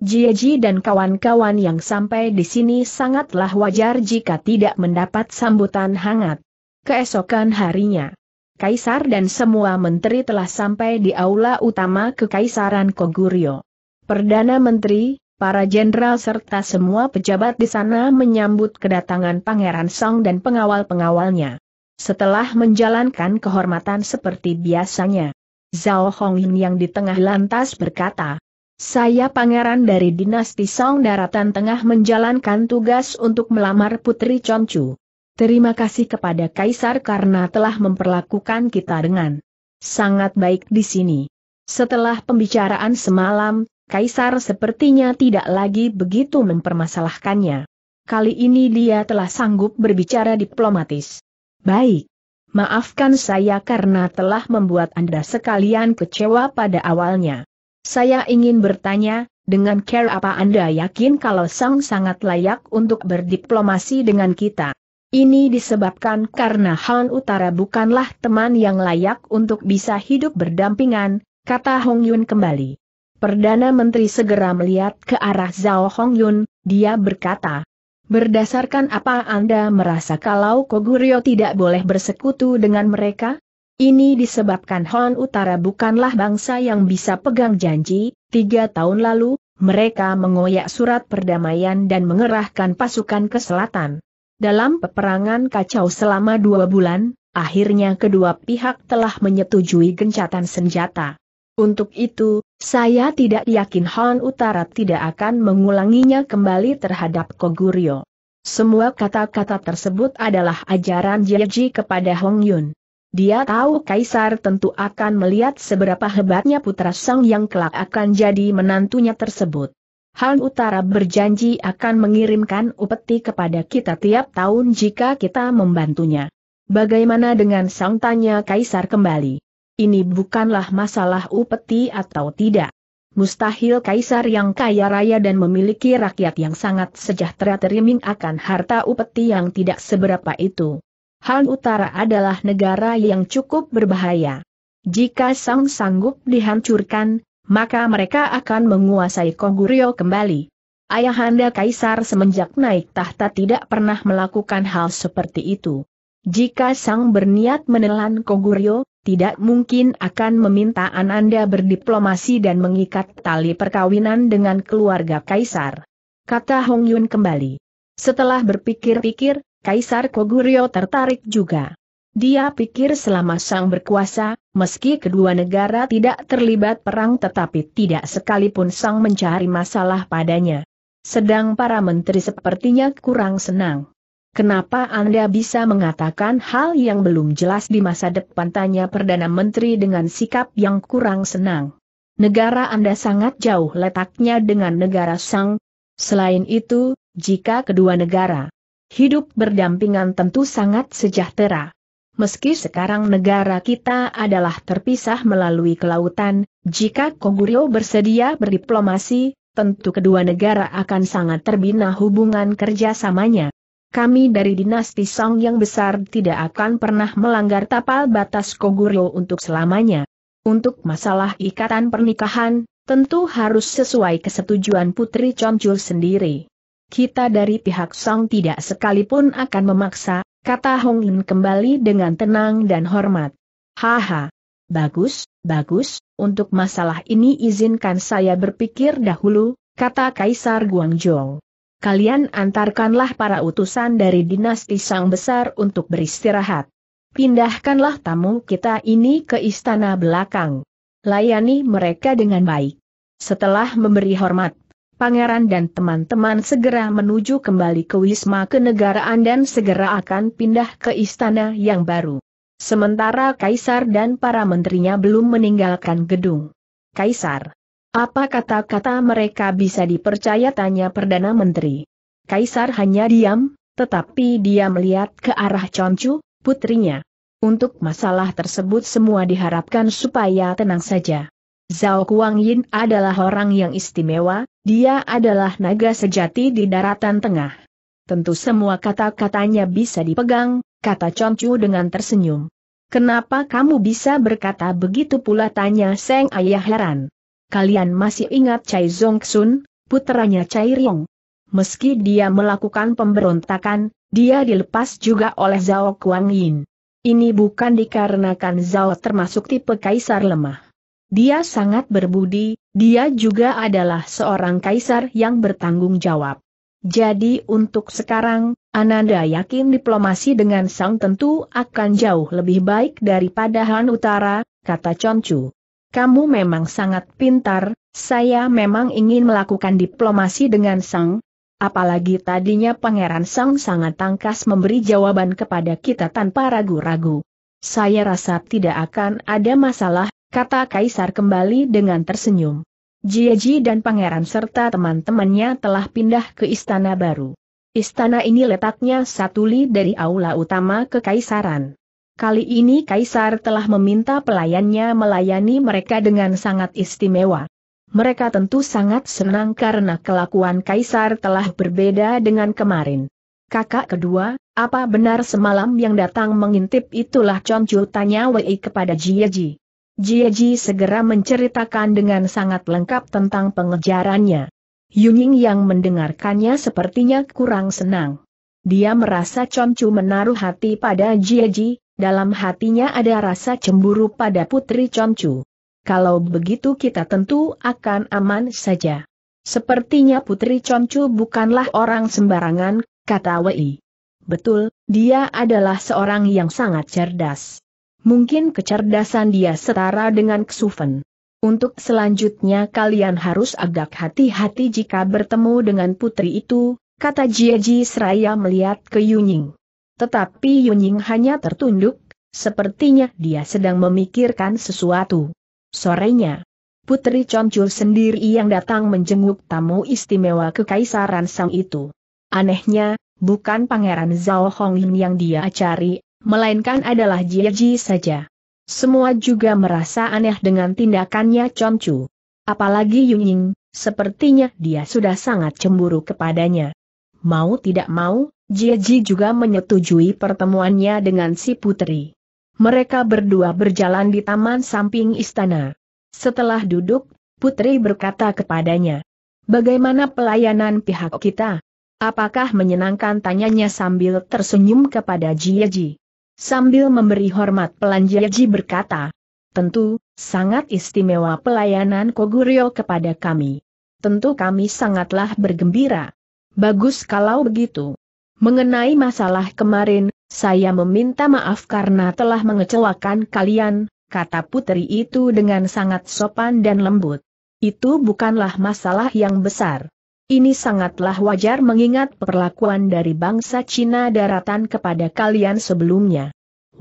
Jieji dan kawan-kawan yang sampai di sini sangatlah wajar jika tidak mendapat sambutan hangat. Keesokan harinya, Kaisar dan semua menteri telah sampai di aula utama Kekaisaran Koguryo. Perdana Menteri, para jenderal serta semua pejabat di sana menyambut kedatangan Pangeran Song dan pengawal-pengawalnya setelah menjalankan kehormatan seperti biasanya. Zhao Hongyin yang di tengah lantas berkata, saya pangeran dari dinasti Song Daratan Tengah menjalankan tugas untuk melamar Putri Chonchu. Terima kasih kepada Kaisar karena telah memperlakukan kita dengan sangat baik di sini. Setelah pembicaraan semalam, Kaisar sepertinya tidak lagi begitu mempermasalahkannya. Kali ini dia telah sanggup berbicara diplomatis. Baik. Maafkan saya karena telah membuat Anda sekalian kecewa pada awalnya. Saya ingin bertanya, dengan care apa Anda yakin kalau Sang sangat layak untuk berdiplomasi dengan kita? Ini disebabkan karena Han Utara bukanlah teman yang layak untuk bisa hidup berdampingan, kata Hong Yun kembali. Perdana Menteri segera melihat ke arah Zhao Hong Yun, dia berkata, Berdasarkan apa Anda merasa kalau Koguryo tidak boleh bersekutu dengan mereka? Ini disebabkan Hon Utara bukanlah bangsa yang bisa pegang janji, tiga tahun lalu, mereka mengoyak surat perdamaian dan mengerahkan pasukan ke selatan. Dalam peperangan kacau selama dua bulan, akhirnya kedua pihak telah menyetujui gencatan senjata. Untuk itu, saya tidak yakin Han Utara tidak akan mengulanginya kembali terhadap Koguryo. Semua kata-kata tersebut adalah ajaran Jeji kepada Hong Yun. Dia tahu Kaisar tentu akan melihat seberapa hebatnya putra Sang yang kelak akan jadi menantunya tersebut. Han Utara berjanji akan mengirimkan upeti kepada kita tiap tahun jika kita membantunya. Bagaimana dengan Sang tanya Kaisar kembali? Ini bukanlah masalah upeti atau tidak. Mustahil kaisar yang kaya raya dan memiliki rakyat yang sangat sejahtera teriming akan harta upeti yang tidak seberapa itu. Hal utara adalah negara yang cukup berbahaya. Jika sang sanggup dihancurkan, maka mereka akan menguasai Koguryo kembali. Ayahanda kaisar semenjak naik tahta tidak pernah melakukan hal seperti itu. Jika sang berniat menelan Koguryo, tidak mungkin akan meminta Ananda berdiplomasi dan mengikat tali perkawinan dengan keluarga Kaisar. Kata Hong Yun kembali. Setelah berpikir-pikir, Kaisar Koguryo tertarik juga. Dia pikir selama sang berkuasa, meski kedua negara tidak terlibat perang tetapi tidak sekalipun sang mencari masalah padanya. Sedang para menteri sepertinya kurang senang. Kenapa Anda bisa mengatakan hal yang belum jelas di masa depan tanya Perdana Menteri dengan sikap yang kurang senang. Negara Anda sangat jauh letaknya dengan negara Sang. Selain itu, jika kedua negara hidup berdampingan tentu sangat sejahtera. Meski sekarang negara kita adalah terpisah melalui kelautan, jika Koguryo bersedia berdiplomasi, tentu kedua negara akan sangat terbina hubungan kerjasamanya kami dari dinasti Song yang besar tidak akan pernah melanggar tapal batas Koguryo untuk selamanya. Untuk masalah ikatan pernikahan, tentu harus sesuai kesetujuan Putri Chomchul sendiri. Kita dari pihak Song tidak sekalipun akan memaksa, kata Hong Lin kembali dengan tenang dan hormat. Haha. Bagus, bagus, untuk masalah ini izinkan saya berpikir dahulu, kata Kaisar Guangzhou kalian antarkanlah para utusan dari dinasti Sang Besar untuk beristirahat. Pindahkanlah tamu kita ini ke istana belakang. Layani mereka dengan baik. Setelah memberi hormat, pangeran dan teman-teman segera menuju kembali ke Wisma Kenegaraan dan segera akan pindah ke istana yang baru. Sementara Kaisar dan para menterinya belum meninggalkan gedung. Kaisar apa kata-kata mereka bisa dipercaya tanya Perdana Menteri. Kaisar hanya diam, tetapi dia melihat ke arah Chonchu, putrinya. Untuk masalah tersebut semua diharapkan supaya tenang saja. Zhao Kuang adalah orang yang istimewa, dia adalah naga sejati di daratan tengah. Tentu semua kata-katanya bisa dipegang, kata Chonchu dengan tersenyum. Kenapa kamu bisa berkata begitu pula tanya Seng Ayah heran. Kalian masih ingat Chai Zongxun, puteranya Chai Ryong? Meski dia melakukan pemberontakan, dia dilepas juga oleh Zhao Kuang Yin. Ini bukan dikarenakan Zhao termasuk tipe kaisar lemah. Dia sangat berbudi, dia juga adalah seorang kaisar yang bertanggung jawab. Jadi untuk sekarang, Ananda yakin diplomasi dengan Sang tentu akan jauh lebih baik daripada Han Utara, kata Chonchu kamu memang sangat pintar, saya memang ingin melakukan diplomasi dengan Sang, Apalagi tadinya Pangeran Sang sangat tangkas memberi jawaban kepada kita tanpa ragu-ragu. Saya rasa tidak akan ada masalah, kata Kaisar kembali dengan tersenyum. Jiaji dan Pangeran serta teman-temannya telah pindah ke istana baru. Istana ini letaknya satu li dari aula utama kekaisaran. Kali ini Kaisar telah meminta pelayannya melayani mereka dengan sangat istimewa. Mereka tentu sangat senang karena kelakuan Kaisar telah berbeda dengan kemarin. Kakak kedua, apa benar semalam yang datang mengintip itulah Chonchu tanya Wei kepada Jieji. Jieji segera menceritakan dengan sangat lengkap tentang pengejarannya. Yunying yang mendengarkannya sepertinya kurang senang. Dia merasa Chonchu menaruh hati pada Jieji, dalam hatinya ada rasa cemburu pada Putri Concu. Kalau begitu kita tentu akan aman saja. Sepertinya Putri Concu bukanlah orang sembarangan, kata Wei. Betul, dia adalah seorang yang sangat cerdas. Mungkin kecerdasan dia setara dengan Xufen. Untuk selanjutnya kalian harus agak hati-hati jika bertemu dengan putri itu, kata Jieji seraya melihat ke Yunying. Tetapi Yunying hanya tertunduk, sepertinya dia sedang memikirkan sesuatu. Sorenya, Putri Concul sendiri yang datang menjenguk tamu istimewa ke kekaisaran Sang itu. Anehnya, bukan Pangeran Zhao Hongyin yang dia cari, melainkan adalah Jia Ji saja. Semua juga merasa aneh dengan tindakannya Concu. Apalagi Yunying, sepertinya dia sudah sangat cemburu kepadanya. Mau tidak mau, Jieji juga menyetujui pertemuannya dengan si putri. Mereka berdua berjalan di taman samping istana. Setelah duduk, putri berkata kepadanya, Bagaimana pelayanan pihak kita? Apakah menyenangkan tanyanya sambil tersenyum kepada Jieji? Sambil memberi hormat pelan Jieji berkata, Tentu, sangat istimewa pelayanan Koguryo kepada kami. Tentu kami sangatlah bergembira. Bagus kalau begitu. Mengenai masalah kemarin, saya meminta maaf karena telah mengecewakan kalian, kata putri itu dengan sangat sopan dan lembut. Itu bukanlah masalah yang besar. Ini sangatlah wajar mengingat perlakuan dari bangsa Cina daratan kepada kalian sebelumnya.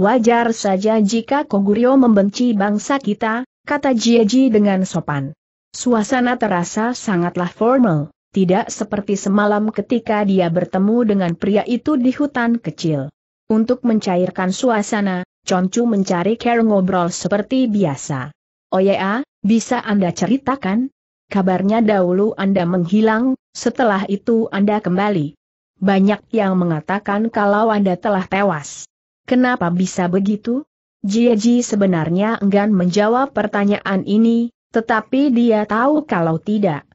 Wajar saja jika Koguryo membenci bangsa kita, kata Jieji dengan sopan. Suasana terasa sangatlah formal tidak seperti semalam ketika dia bertemu dengan pria itu di hutan kecil. Untuk mencairkan suasana, Concu mencari Care ngobrol seperti biasa. Oh ya, bisa Anda ceritakan? Kabarnya dahulu Anda menghilang, setelah itu Anda kembali. Banyak yang mengatakan kalau Anda telah tewas. Kenapa bisa begitu? Jieji sebenarnya enggan menjawab pertanyaan ini, tetapi dia tahu kalau tidak,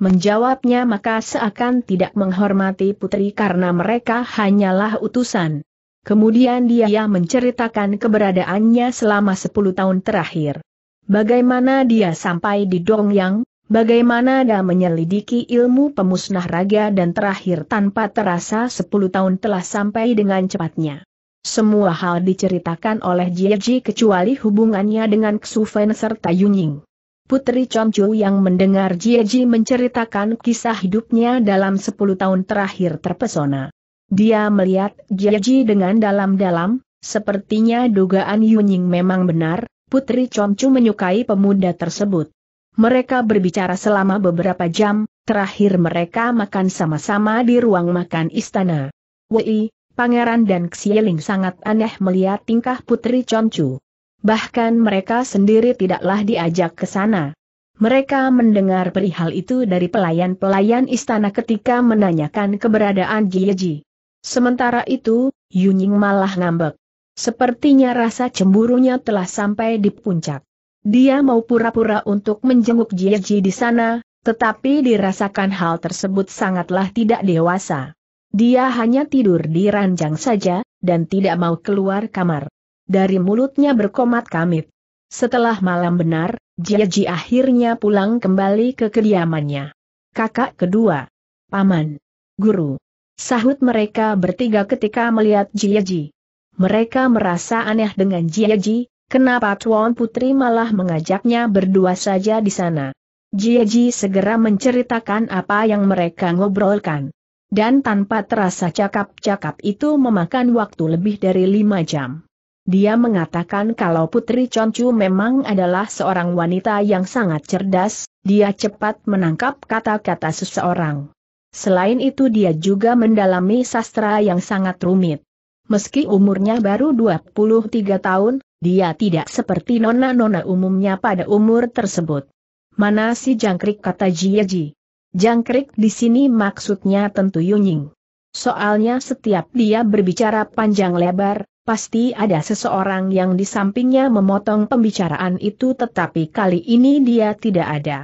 Menjawabnya maka seakan tidak menghormati putri karena mereka hanyalah utusan. Kemudian dia menceritakan keberadaannya selama 10 tahun terakhir. Bagaimana dia sampai di Dongyang, bagaimana dia menyelidiki ilmu pemusnah raga dan terakhir tanpa terasa 10 tahun telah sampai dengan cepatnya. Semua hal diceritakan oleh Jieji kecuali hubungannya dengan Fen serta Yunying. Putri Chongchu yang mendengar Jieji menceritakan kisah hidupnya dalam 10 tahun terakhir terpesona. Dia melihat Jieji dengan dalam-dalam, sepertinya dugaan Yunying memang benar, Putri Chongchu menyukai pemuda tersebut. Mereka berbicara selama beberapa jam, terakhir mereka makan sama-sama di ruang makan istana. Wei, pangeran dan Xieling sangat aneh melihat tingkah Putri Chongchu. Bahkan mereka sendiri tidaklah diajak ke sana. Mereka mendengar perihal itu dari pelayan-pelayan istana ketika menanyakan keberadaan Jieji. Sementara itu, Yunying malah ngambek. Sepertinya rasa cemburunya telah sampai di puncak. Dia mau pura-pura untuk menjenguk Jieji di sana, tetapi dirasakan hal tersebut sangatlah tidak dewasa. Dia hanya tidur di ranjang saja, dan tidak mau keluar kamar dari mulutnya berkomat kamit. Setelah malam benar, Jiaji akhirnya pulang kembali ke kediamannya. Kakak kedua, paman, guru, sahut mereka bertiga ketika melihat Jiaji. Mereka merasa aneh dengan Jiaji, kenapa Tuan Putri malah mengajaknya berdua saja di sana. Jiaji segera menceritakan apa yang mereka ngobrolkan. Dan tanpa terasa cakap-cakap itu memakan waktu lebih dari lima jam. Dia mengatakan kalau Putri Chonchu memang adalah seorang wanita yang sangat cerdas, dia cepat menangkap kata-kata seseorang. Selain itu dia juga mendalami sastra yang sangat rumit. Meski umurnya baru 23 tahun, dia tidak seperti nona-nona umumnya pada umur tersebut. Mana si jangkrik kata Jieji? Jangkrik di sini maksudnya tentu Yunying. Soalnya setiap dia berbicara panjang lebar, pasti ada seseorang yang di sampingnya memotong pembicaraan itu tetapi kali ini dia tidak ada.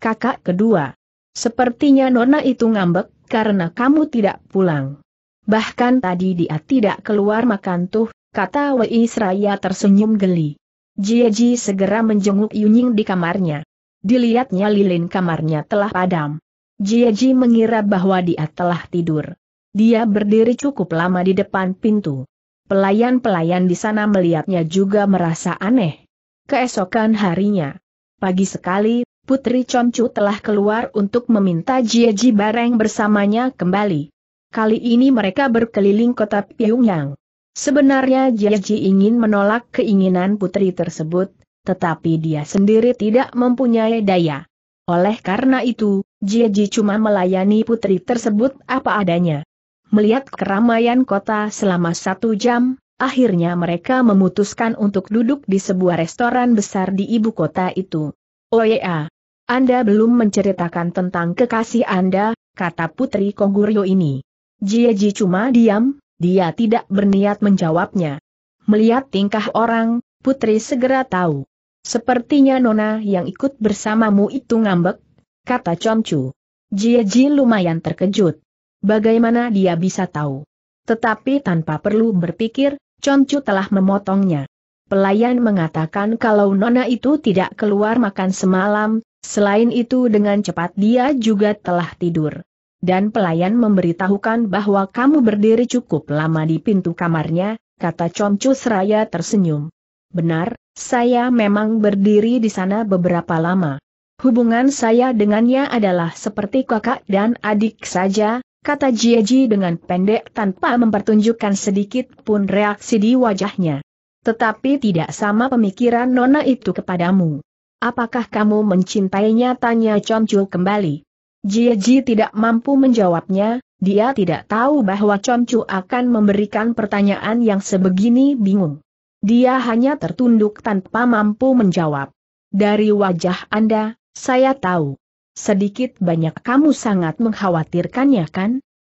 Kakak kedua. Sepertinya Nona itu ngambek karena kamu tidak pulang. Bahkan tadi dia tidak keluar makan tuh, kata Wei Seraya tersenyum geli. Jieji segera menjenguk Yunying di kamarnya. Dilihatnya lilin kamarnya telah padam. Jieji mengira bahwa dia telah tidur. Dia berdiri cukup lama di depan pintu. Pelayan-pelayan di sana melihatnya juga merasa aneh. Keesokan harinya, pagi sekali, Putri Comchu telah keluar untuk meminta Jieji Bareng bersamanya kembali. Kali ini mereka berkeliling kota Pyongyang. Sebenarnya Jieji ingin menolak keinginan putri tersebut, tetapi dia sendiri tidak mempunyai daya. Oleh karena itu, Jieji cuma melayani putri tersebut apa adanya. Melihat keramaian kota selama satu jam, akhirnya mereka memutuskan untuk duduk di sebuah restoran besar di ibu kota itu. Oh ya, Anda belum menceritakan tentang kekasih Anda, kata Putri Kongguryo ini. Jieji cuma diam, dia tidak berniat menjawabnya. Melihat tingkah orang, Putri segera tahu. Sepertinya Nona yang ikut bersamamu itu ngambek, kata Comcu. Jieji lumayan terkejut. Bagaimana dia bisa tahu? Tetapi tanpa perlu berpikir, Concu telah memotongnya. Pelayan mengatakan kalau Nona itu tidak keluar makan semalam, selain itu dengan cepat dia juga telah tidur dan pelayan memberitahukan bahwa kamu berdiri cukup lama di pintu kamarnya, kata Concu seraya tersenyum. Benar, saya memang berdiri di sana beberapa lama. Hubungan saya dengannya adalah seperti kakak dan adik saja, kata Jieji dengan pendek tanpa mempertunjukkan sedikit pun reaksi di wajahnya. Tetapi tidak sama pemikiran nona itu kepadamu. Apakah kamu mencintainya? Tanya Chomcu kembali. Jieji tidak mampu menjawabnya, dia tidak tahu bahwa Chomcu akan memberikan pertanyaan yang sebegini bingung. Dia hanya tertunduk tanpa mampu menjawab. Dari wajah Anda, saya tahu sedikit banyak kamu sangat mengkhawatirkannya kan?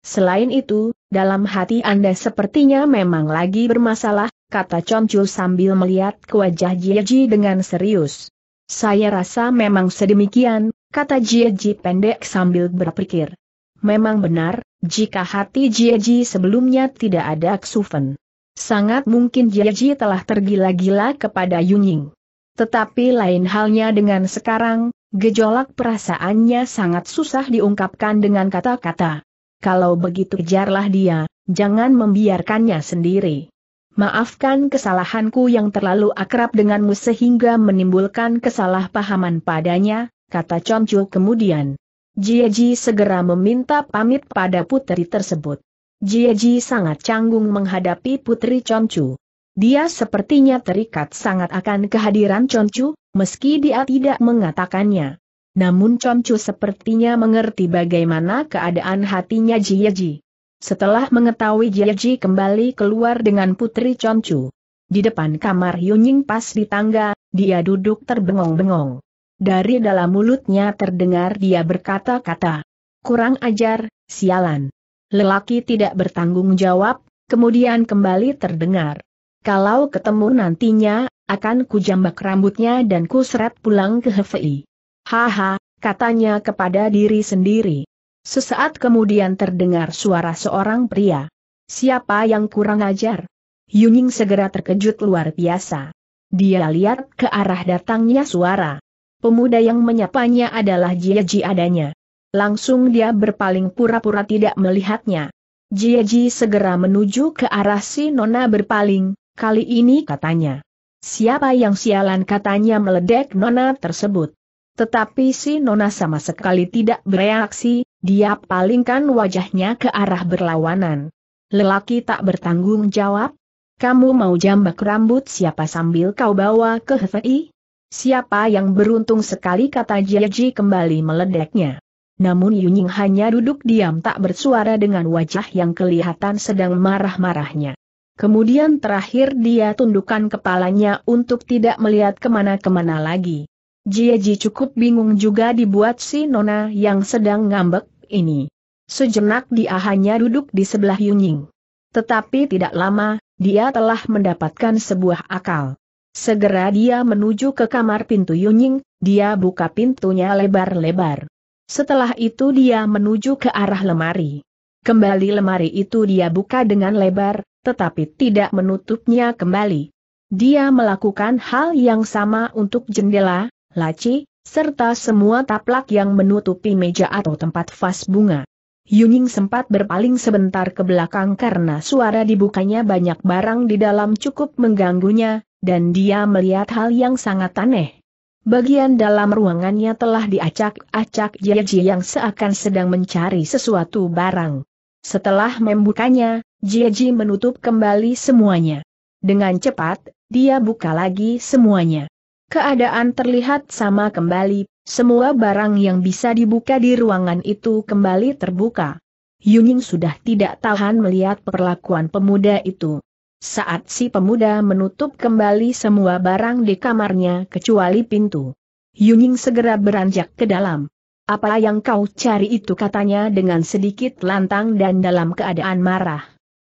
Selain itu, dalam hati Anda sepertinya memang lagi bermasalah, kata Chonchu sambil melihat ke wajah Jieji dengan serius. Saya rasa memang sedemikian, kata Jieji pendek sambil berpikir. Memang benar, jika hati Jieji sebelumnya tidak ada Xufen. Sangat mungkin Jieji telah tergila-gila kepada Yunying. Tetapi lain halnya dengan sekarang, Gejolak perasaannya sangat susah diungkapkan dengan kata-kata. Kalau begitu kejarlah dia, jangan membiarkannya sendiri. Maafkan kesalahanku yang terlalu akrab denganmu sehingga menimbulkan kesalahpahaman padanya, kata Chonchu kemudian. Jieji segera meminta pamit pada putri tersebut. Jieji sangat canggung menghadapi putri Chonchu. Dia sepertinya terikat sangat akan kehadiran Chonchu, meski dia tidak mengatakannya. Namun Comcu sepertinya mengerti bagaimana keadaan hatinya Jieji. Setelah mengetahui Jieji kembali keluar dengan putri Comcu. Di depan kamar Yunying pas di tangga, dia duduk terbengong-bengong. Dari dalam mulutnya terdengar dia berkata-kata. Kurang ajar, sialan. Lelaki tidak bertanggung jawab, kemudian kembali terdengar. Kalau ketemu nantinya, akan kujambak rambutnya dan kuseret pulang ke Hefei. Haha, katanya kepada diri sendiri. Sesaat kemudian terdengar suara seorang pria. Siapa yang kurang ajar? Yuning segera terkejut luar biasa. Dia lihat ke arah datangnya suara. Pemuda yang menyapanya adalah Jia Ji adanya. Langsung dia berpaling pura-pura tidak melihatnya. Jia Ji segera menuju ke arah si Nona berpaling, Kali ini katanya. Siapa yang sialan katanya meledek nona tersebut. Tetapi si nona sama sekali tidak bereaksi, dia palingkan wajahnya ke arah berlawanan. Lelaki tak bertanggung jawab. Kamu mau jambak rambut siapa sambil kau bawa ke HVI? Siapa yang beruntung sekali kata Jiaji kembali meledeknya. Namun Yunying hanya duduk diam tak bersuara dengan wajah yang kelihatan sedang marah-marahnya. Kemudian terakhir dia tundukkan kepalanya untuk tidak melihat kemana-kemana lagi. Jieji cukup bingung juga dibuat si Nona yang sedang ngambek ini. Sejenak dia hanya duduk di sebelah Yunying. Tetapi tidak lama, dia telah mendapatkan sebuah akal. Segera dia menuju ke kamar pintu Yunying, dia buka pintunya lebar-lebar. Setelah itu dia menuju ke arah lemari. Kembali lemari itu dia buka dengan lebar, tetapi tidak menutupnya kembali. Dia melakukan hal yang sama untuk jendela, laci, serta semua taplak yang menutupi meja atau tempat vas bunga. Yuning sempat berpaling sebentar ke belakang karena suara dibukanya banyak barang di dalam cukup mengganggunya, dan dia melihat hal yang sangat aneh. Bagian dalam ruangannya telah diacak-acak Yeji yang seakan sedang mencari sesuatu barang. Setelah membukanya, Jieji menutup kembali semuanya. Dengan cepat, dia buka lagi semuanya. Keadaan terlihat sama kembali, semua barang yang bisa dibuka di ruangan itu kembali terbuka. Yuning sudah tidak tahan melihat perlakuan pemuda itu. Saat si pemuda menutup kembali semua barang di kamarnya kecuali pintu. Yuning segera beranjak ke dalam. Apa yang kau cari itu katanya dengan sedikit lantang dan dalam keadaan marah.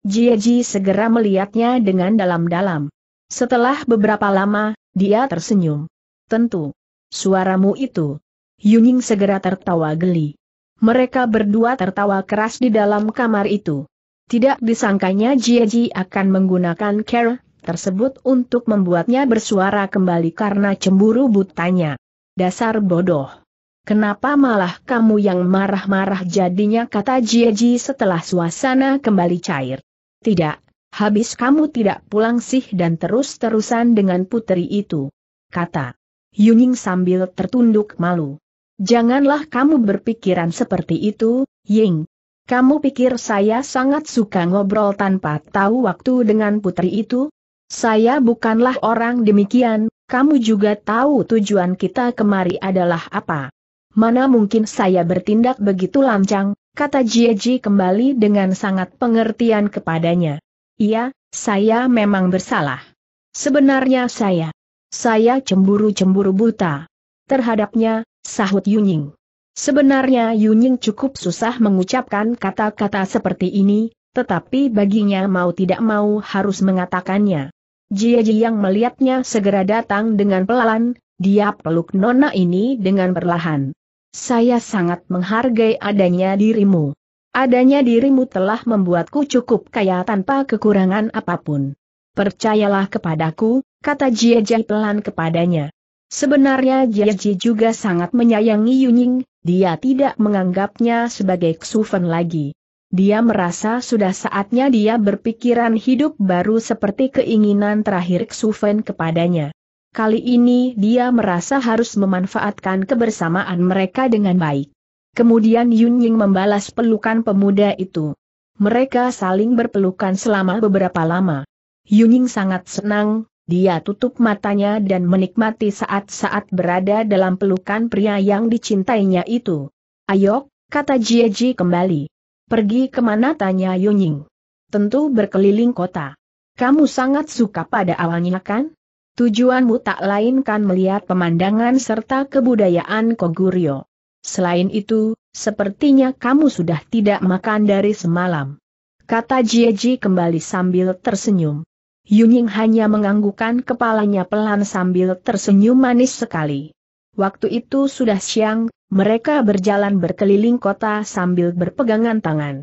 Jieji segera melihatnya dengan dalam-dalam. Setelah beberapa lama, dia tersenyum. Tentu. Suaramu itu. Yuning segera tertawa geli. Mereka berdua tertawa keras di dalam kamar itu. Tidak disangkanya Jieji akan menggunakan care tersebut untuk membuatnya bersuara kembali karena cemburu butanya. Dasar bodoh. Kenapa malah kamu yang marah-marah jadinya kata Jieji setelah suasana kembali cair? Tidak, habis kamu tidak pulang sih dan terus-terusan dengan putri itu. Kata Yuning sambil tertunduk malu. Janganlah kamu berpikiran seperti itu, Ying. Kamu pikir saya sangat suka ngobrol tanpa tahu waktu dengan putri itu? Saya bukanlah orang demikian, kamu juga tahu tujuan kita kemari adalah apa. Mana mungkin saya bertindak begitu lancang, kata Jieji kembali dengan sangat pengertian kepadanya. Iya, saya memang bersalah. Sebenarnya saya. Saya cemburu-cemburu buta. Terhadapnya, sahut Yunying. Sebenarnya Yunying cukup susah mengucapkan kata-kata seperti ini, tetapi baginya mau tidak mau harus mengatakannya. Jieji yang melihatnya segera datang dengan pelan, dia peluk nona ini dengan perlahan saya sangat menghargai adanya dirimu. Adanya dirimu telah membuatku cukup kaya tanpa kekurangan apapun. Percayalah kepadaku, kata Jai pelan kepadanya. Sebenarnya Jieji juga sangat menyayangi Yuning, dia tidak menganggapnya sebagai Xufen lagi. Dia merasa sudah saatnya dia berpikiran hidup baru seperti keinginan terakhir Xufen kepadanya. Kali ini dia merasa harus memanfaatkan kebersamaan mereka dengan baik. Kemudian Yun Ying membalas pelukan pemuda itu. Mereka saling berpelukan selama beberapa lama. Yun Ying sangat senang, dia tutup matanya dan menikmati saat-saat berada dalam pelukan pria yang dicintainya itu. Ayo, kata Jieji kembali. Pergi kemana tanya Yun Ying. Tentu berkeliling kota. Kamu sangat suka pada awalnya kan? Tujuanmu tak lain kan melihat pemandangan serta kebudayaan Koguryo. Selain itu, sepertinya kamu sudah tidak makan dari semalam. Kata Jieji kembali sambil tersenyum. Yunying hanya menganggukkan kepalanya pelan sambil tersenyum manis sekali. Waktu itu sudah siang, mereka berjalan berkeliling kota sambil berpegangan tangan.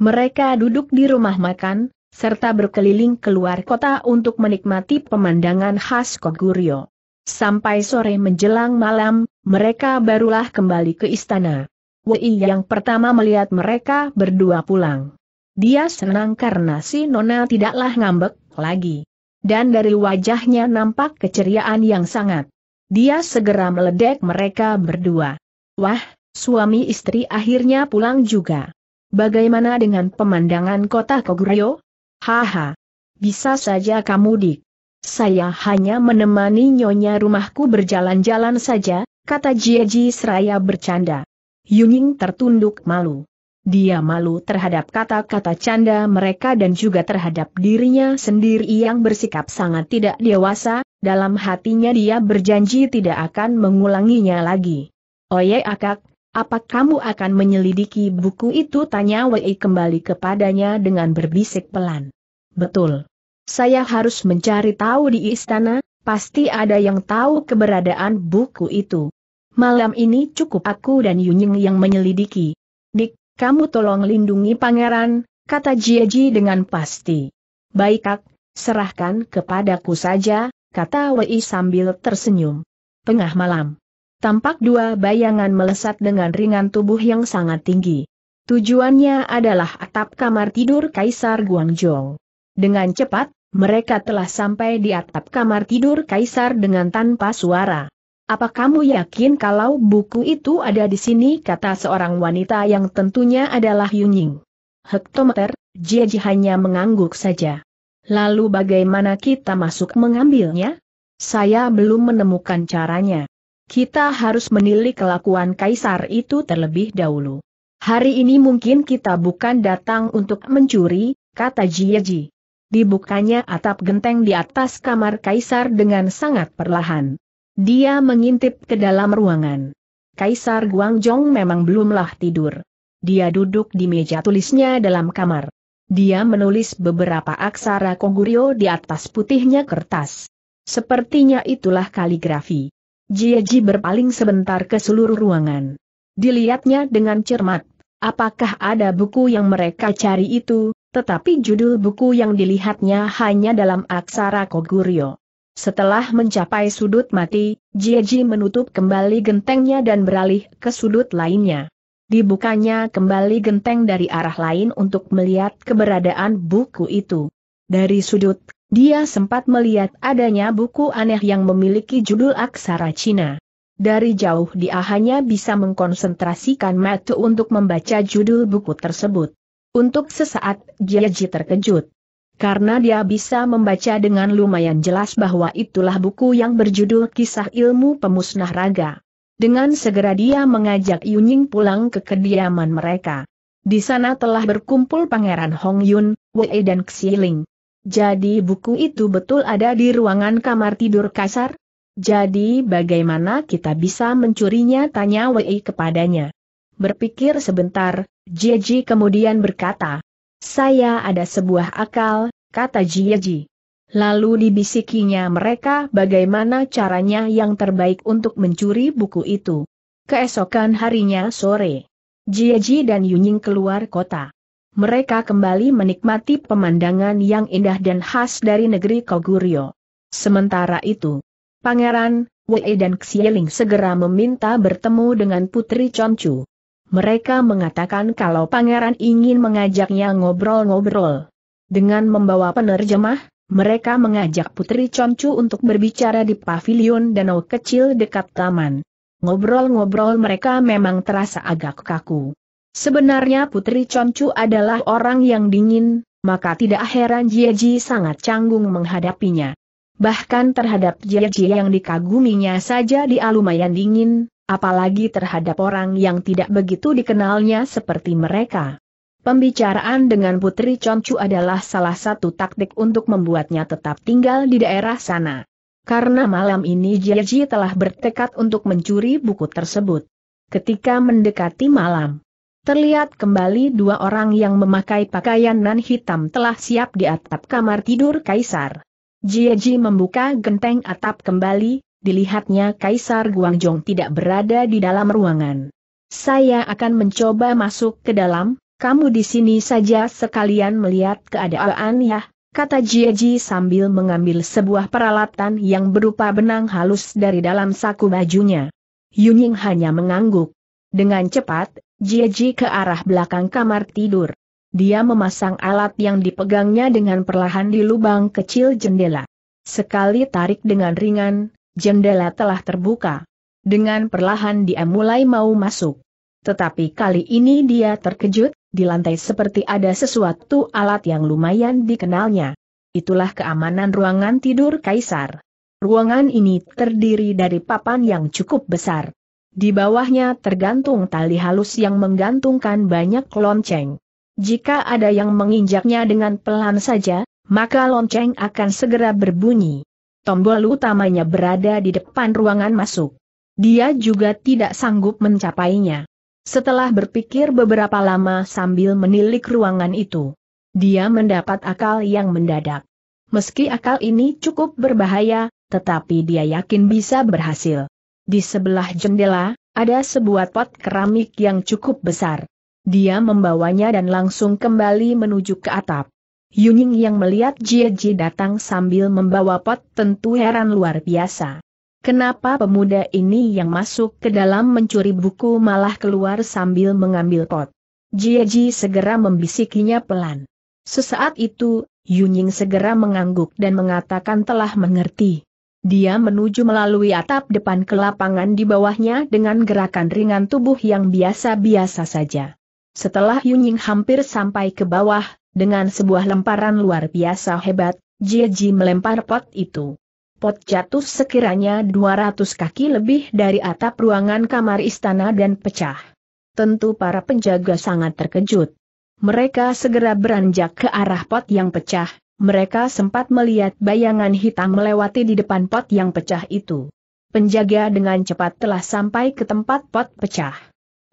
Mereka duduk di rumah makan, serta berkeliling keluar kota untuk menikmati pemandangan khas Koguryo. Sampai sore menjelang malam, mereka barulah kembali ke istana. Wei yang pertama melihat mereka berdua pulang. Dia senang karena si Nona tidaklah ngambek lagi. Dan dari wajahnya nampak keceriaan yang sangat. Dia segera meledek mereka berdua. Wah, suami istri akhirnya pulang juga. Bagaimana dengan pemandangan kota Koguryo? Haha. Bisa saja kamu dik. Saya hanya menemani nyonya rumahku berjalan-jalan saja, kata Jieji seraya bercanda. Yuning tertunduk malu. Dia malu terhadap kata-kata canda mereka dan juga terhadap dirinya sendiri yang bersikap sangat tidak dewasa, dalam hatinya dia berjanji tidak akan mengulanginya lagi. Oye akak, apa kamu akan menyelidiki buku itu? Tanya Wei kembali kepadanya dengan berbisik pelan. Betul. Saya harus mencari tahu di istana, pasti ada yang tahu keberadaan buku itu. Malam ini cukup aku dan Yunying yang menyelidiki. Dik, kamu tolong lindungi pangeran, kata Jiaji dengan pasti. Baik kak, serahkan kepadaku saja, kata Wei sambil tersenyum. Tengah malam. Tampak dua bayangan melesat dengan ringan tubuh yang sangat tinggi. Tujuannya adalah atap kamar tidur Kaisar Guangzhou. Dengan cepat, mereka telah sampai di atap kamar tidur Kaisar dengan tanpa suara. Apa kamu yakin kalau buku itu ada di sini kata seorang wanita yang tentunya adalah Yunying. Hektometer, Jieji hanya mengangguk saja. Lalu bagaimana kita masuk mengambilnya? Saya belum menemukan caranya kita harus menilik kelakuan kaisar itu terlebih dahulu. Hari ini mungkin kita bukan datang untuk mencuri, kata Jieji. Dibukanya atap genteng di atas kamar kaisar dengan sangat perlahan. Dia mengintip ke dalam ruangan. Kaisar Guangzhong memang belumlah tidur. Dia duduk di meja tulisnya dalam kamar. Dia menulis beberapa aksara Kongurio di atas putihnya kertas. Sepertinya itulah kaligrafi. Jieji berpaling sebentar ke seluruh ruangan. Dilihatnya dengan cermat, apakah ada buku yang mereka cari itu, tetapi judul buku yang dilihatnya hanya dalam aksara Koguryo. Setelah mencapai sudut mati, Jieji menutup kembali gentengnya dan beralih ke sudut lainnya. Dibukanya kembali genteng dari arah lain untuk melihat keberadaan buku itu. Dari sudut dia sempat melihat adanya buku aneh yang memiliki judul aksara Cina. Dari jauh dia hanya bisa mengkonsentrasikan mata untuk membaca judul buku tersebut. Untuk sesaat, Jiaji terkejut. Karena dia bisa membaca dengan lumayan jelas bahwa itulah buku yang berjudul Kisah Ilmu Pemusnah Raga. Dengan segera dia mengajak Yunying pulang ke kediaman mereka. Di sana telah berkumpul Pangeran Hong Yun, Wei dan Xiling. Jadi buku itu betul ada di ruangan kamar tidur kasar? Jadi bagaimana kita bisa mencurinya tanya Wei kepadanya. Berpikir sebentar, Jieji kemudian berkata. Saya ada sebuah akal, kata Jieji. Lalu dibisikinya mereka bagaimana caranya yang terbaik untuk mencuri buku itu. Keesokan harinya sore, Jieji dan Yunying keluar kota mereka kembali menikmati pemandangan yang indah dan khas dari negeri Koguryo. Sementara itu, Pangeran, Wei dan Xieling segera meminta bertemu dengan Putri Chonchu. Mereka mengatakan kalau pangeran ingin mengajaknya ngobrol-ngobrol. Dengan membawa penerjemah, mereka mengajak Putri Chonchu untuk berbicara di pavilion danau kecil dekat taman. Ngobrol-ngobrol mereka memang terasa agak kaku. Sebenarnya Putri Concu adalah orang yang dingin, maka tidak heran Jieji sangat canggung menghadapinya. Bahkan terhadap Jieji yang dikaguminya saja dia lumayan dingin, apalagi terhadap orang yang tidak begitu dikenalnya seperti mereka. Pembicaraan dengan Putri Concu adalah salah satu taktik untuk membuatnya tetap tinggal di daerah sana. Karena malam ini Jieji telah bertekad untuk mencuri buku tersebut. Ketika mendekati malam, Terlihat kembali dua orang yang memakai pakaian nan hitam telah siap di atap kamar tidur Kaisar. Jieji membuka genteng atap kembali, dilihatnya Kaisar Guangzhong tidak berada di dalam ruangan. Saya akan mencoba masuk ke dalam, kamu di sini saja sekalian melihat keadaan ya, kata Jieji sambil mengambil sebuah peralatan yang berupa benang halus dari dalam saku bajunya. Yuning hanya mengangguk. Dengan cepat, Jieji ke arah belakang kamar tidur. Dia memasang alat yang dipegangnya dengan perlahan di lubang kecil jendela. Sekali tarik dengan ringan, jendela telah terbuka. Dengan perlahan dia mulai mau masuk. Tetapi kali ini dia terkejut, di lantai seperti ada sesuatu alat yang lumayan dikenalnya. Itulah keamanan ruangan tidur kaisar. Ruangan ini terdiri dari papan yang cukup besar. Di bawahnya tergantung tali halus yang menggantungkan banyak lonceng. Jika ada yang menginjaknya dengan pelan saja, maka lonceng akan segera berbunyi. Tombol utamanya berada di depan ruangan masuk. Dia juga tidak sanggup mencapainya. Setelah berpikir beberapa lama sambil menilik ruangan itu, dia mendapat akal yang mendadak. Meski akal ini cukup berbahaya, tetapi dia yakin bisa berhasil. Di sebelah jendela, ada sebuah pot keramik yang cukup besar. Dia membawanya dan langsung kembali menuju ke atap. Yuning yang melihat Jie Ji datang sambil membawa pot tentu heran luar biasa. Kenapa pemuda ini yang masuk ke dalam mencuri buku malah keluar sambil mengambil pot? Jie Ji segera membisikinya pelan. Sesaat itu, Yuning segera mengangguk dan mengatakan telah mengerti. Dia menuju melalui atap depan ke lapangan di bawahnya dengan gerakan ringan tubuh yang biasa-biasa saja. Setelah Yunying hampir sampai ke bawah, dengan sebuah lemparan luar biasa hebat, Jie melempar pot itu. Pot jatuh sekiranya 200 kaki lebih dari atap ruangan kamar istana dan pecah. Tentu para penjaga sangat terkejut. Mereka segera beranjak ke arah pot yang pecah, mereka sempat melihat bayangan hitam melewati di depan pot yang pecah itu. Penjaga dengan cepat telah sampai ke tempat pot pecah.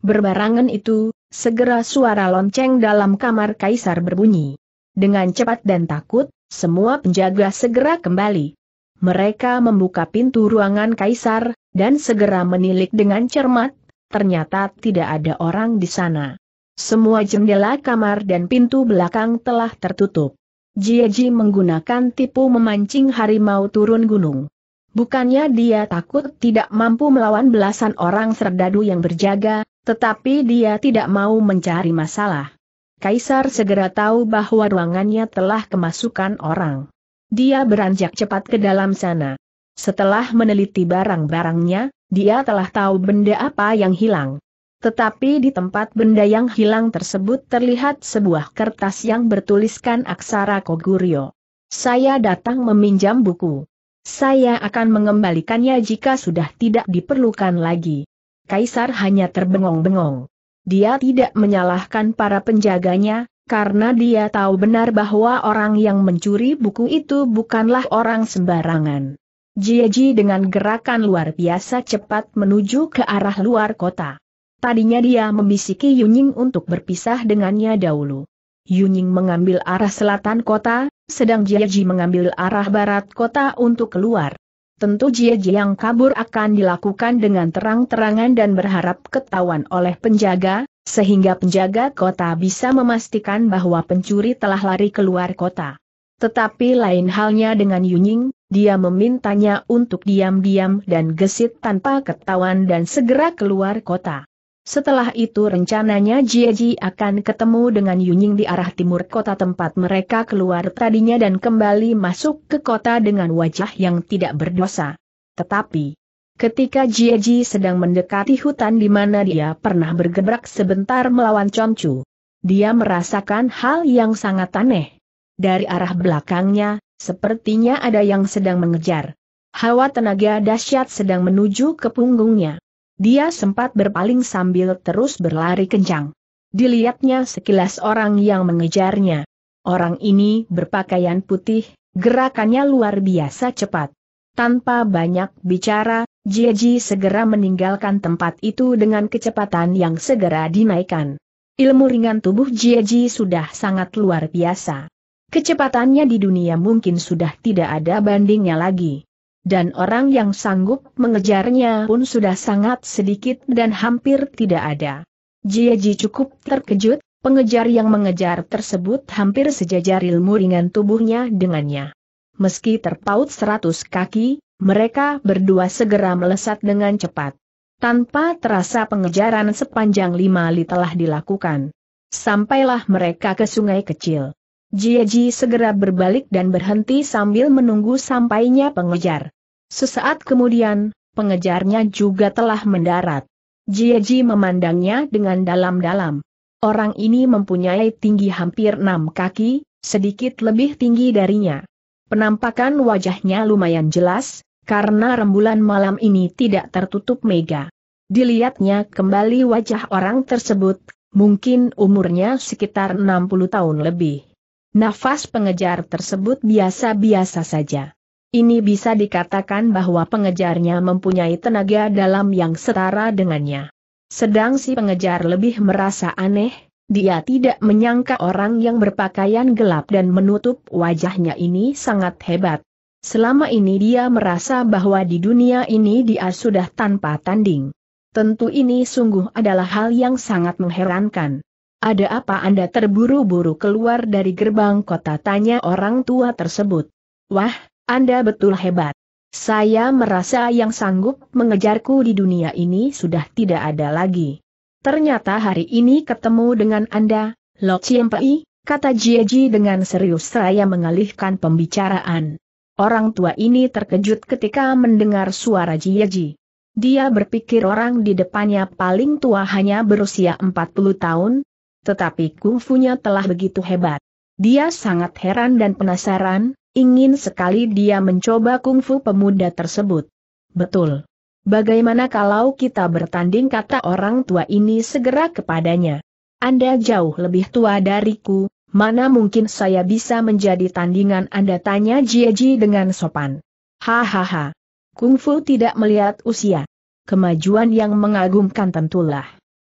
Berbarangan itu, segera suara lonceng dalam kamar kaisar berbunyi. Dengan cepat dan takut, semua penjaga segera kembali. Mereka membuka pintu ruangan kaisar, dan segera menilik dengan cermat, ternyata tidak ada orang di sana. Semua jendela kamar dan pintu belakang telah tertutup. Jieji menggunakan tipu memancing harimau turun gunung. Bukannya dia takut tidak mampu melawan belasan orang serdadu yang berjaga, tetapi dia tidak mau mencari masalah. Kaisar segera tahu bahwa ruangannya telah kemasukan orang. Dia beranjak cepat ke dalam sana. Setelah meneliti barang-barangnya, dia telah tahu benda apa yang hilang. Tetapi di tempat benda yang hilang tersebut terlihat sebuah kertas yang bertuliskan aksara Koguryo. Saya datang meminjam buku. Saya akan mengembalikannya jika sudah tidak diperlukan lagi. Kaisar hanya terbengong-bengong. Dia tidak menyalahkan para penjaganya, karena dia tahu benar bahwa orang yang mencuri buku itu bukanlah orang sembarangan. Jieji dengan gerakan luar biasa cepat menuju ke arah luar kota. Tadinya dia membisiki Yunying untuk berpisah dengannya dahulu. Yunying mengambil arah selatan kota, sedang Jiaji mengambil arah barat kota untuk keluar. Tentu Jiaji yang kabur akan dilakukan dengan terang-terangan dan berharap ketahuan oleh penjaga, sehingga penjaga kota bisa memastikan bahwa pencuri telah lari keluar kota. Tetapi lain halnya dengan Yunying, dia memintanya untuk diam-diam dan gesit tanpa ketahuan dan segera keluar kota. Setelah itu rencananya Jieji akan ketemu dengan Yunying di arah timur kota tempat mereka keluar tadinya dan kembali masuk ke kota dengan wajah yang tidak berdosa. Tetapi, ketika Jieji sedang mendekati hutan di mana dia pernah bergebrak sebentar melawan Chonchu, dia merasakan hal yang sangat aneh. Dari arah belakangnya, sepertinya ada yang sedang mengejar. Hawa tenaga dahsyat sedang menuju ke punggungnya. Dia sempat berpaling sambil terus berlari kencang. Dilihatnya sekilas orang yang mengejarnya. Orang ini berpakaian putih, gerakannya luar biasa cepat. Tanpa banyak bicara, Jiji segera meninggalkan tempat itu dengan kecepatan yang segera dinaikkan. Ilmu ringan tubuh Jiji sudah sangat luar biasa. Kecepatannya di dunia mungkin sudah tidak ada bandingnya lagi dan orang yang sanggup mengejarnya pun sudah sangat sedikit dan hampir tidak ada. Jieji cukup terkejut, pengejar yang mengejar tersebut hampir sejajar ilmu ringan tubuhnya dengannya. Meski terpaut seratus kaki, mereka berdua segera melesat dengan cepat. Tanpa terasa pengejaran sepanjang lima li telah dilakukan. Sampailah mereka ke sungai kecil. Jieji segera berbalik dan berhenti sambil menunggu sampainya pengejar. Sesaat kemudian, pengejarnya juga telah mendarat. Jieji memandangnya dengan dalam-dalam. Orang ini mempunyai tinggi hampir enam kaki, sedikit lebih tinggi darinya. Penampakan wajahnya lumayan jelas, karena rembulan malam ini tidak tertutup mega. Dilihatnya kembali wajah orang tersebut, mungkin umurnya sekitar 60 tahun lebih. Nafas pengejar tersebut biasa-biasa saja. Ini bisa dikatakan bahwa pengejarnya mempunyai tenaga dalam yang setara dengannya. Sedang si pengejar lebih merasa aneh, dia tidak menyangka orang yang berpakaian gelap dan menutup wajahnya ini sangat hebat. Selama ini dia merasa bahwa di dunia ini dia sudah tanpa tanding. Tentu ini sungguh adalah hal yang sangat mengherankan. Ada apa Anda terburu-buru keluar dari gerbang kota tanya orang tua tersebut? Wah, anda betul hebat. Saya merasa yang sanggup mengejarku di dunia ini sudah tidak ada lagi. Ternyata hari ini ketemu dengan Anda, Lo Chiempei, kata Jieji dengan serius saya mengalihkan pembicaraan. Orang tua ini terkejut ketika mendengar suara Jieji. Dia berpikir orang di depannya paling tua hanya berusia 40 tahun, tetapi kungfunya telah begitu hebat. Dia sangat heran dan penasaran, Ingin sekali dia mencoba kungfu pemuda tersebut. Betul. Bagaimana kalau kita bertanding kata orang tua ini segera kepadanya. Anda jauh lebih tua dariku, mana mungkin saya bisa menjadi tandingan Anda tanya Jieji dengan sopan. Hahaha. Kungfu tidak melihat usia. Kemajuan yang mengagumkan tentulah.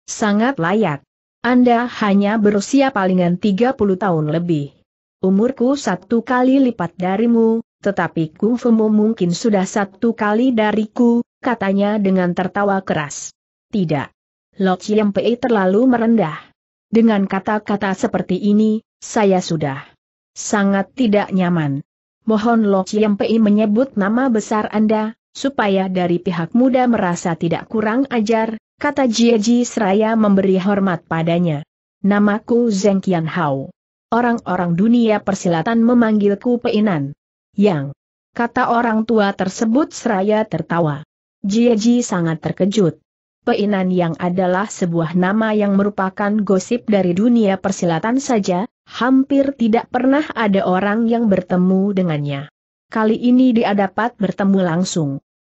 Sangat layak. Anda hanya berusia palingan 30 tahun lebih. Umurku satu kali lipat darimu, tetapi kungfumu mungkin sudah satu kali dariku, katanya dengan tertawa keras. Tidak. Lo Chiam Pei terlalu merendah. Dengan kata-kata seperti ini, saya sudah sangat tidak nyaman. Mohon Lo Chiam Pei menyebut nama besar Anda, supaya dari pihak muda merasa tidak kurang ajar, kata Jieji seraya memberi hormat padanya. Namaku Zeng Qian Hao orang-orang dunia persilatan memanggilku peinan. Yang, kata orang tua tersebut seraya tertawa. Jieji sangat terkejut. Peinan yang adalah sebuah nama yang merupakan gosip dari dunia persilatan saja, hampir tidak pernah ada orang yang bertemu dengannya. Kali ini dia dapat bertemu langsung.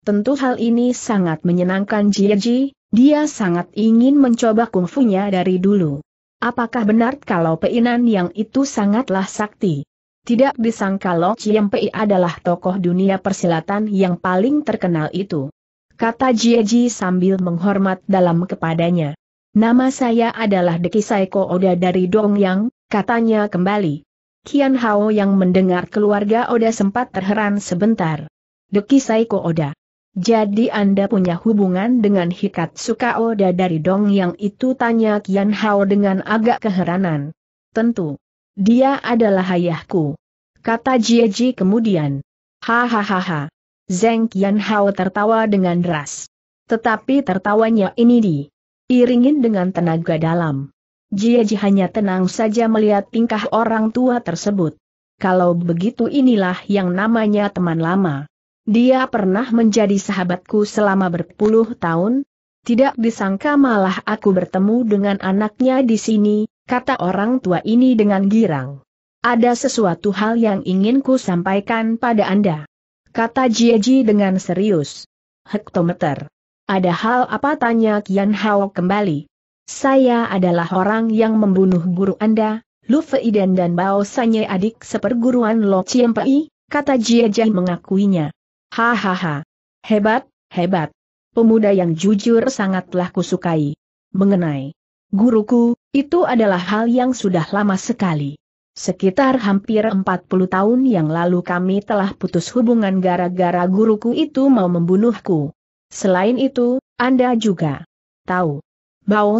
Tentu hal ini sangat menyenangkan Jieji, dia sangat ingin mencoba kungfunya dari dulu. Apakah benar kalau peinan yang itu sangatlah sakti? Tidak disangka Lo Chiem Pei adalah tokoh dunia persilatan yang paling terkenal itu. Kata Ji sambil menghormat dalam kepadanya. Nama saya adalah Deki Saiko Oda dari Dongyang, katanya kembali. Kian Hao yang mendengar keluarga Oda sempat terheran sebentar. Deki Saiko Oda. Jadi Anda punya hubungan dengan Hikat Sukaoda dari Dong yang itu tanya Kian Hao dengan agak keheranan. Tentu. Dia adalah ayahku. Kata Jieji kemudian. Hahaha. Zeng Kian Hao tertawa dengan deras. Tetapi tertawanya ini di iringin dengan tenaga dalam. Jieji hanya tenang saja melihat tingkah orang tua tersebut. Kalau begitu inilah yang namanya teman lama. Dia pernah menjadi sahabatku selama berpuluh tahun. Tidak disangka malah aku bertemu dengan anaknya di sini, kata orang tua ini dengan girang. Ada sesuatu hal yang ingin ku sampaikan pada Anda. Kata Jieji dengan serius. Hektometer. Ada hal apa tanya Kian Hao kembali. Saya adalah orang yang membunuh guru Anda, Lu Feiden dan Bao Sanye adik seperguruan Lo Chiempei, kata Jia mengakuinya. Hahaha. Hebat, hebat. Pemuda yang jujur sangatlah kusukai. Mengenai guruku, itu adalah hal yang sudah lama sekali. Sekitar hampir 40 tahun yang lalu kami telah putus hubungan gara-gara guruku itu mau membunuhku. Selain itu, Anda juga tahu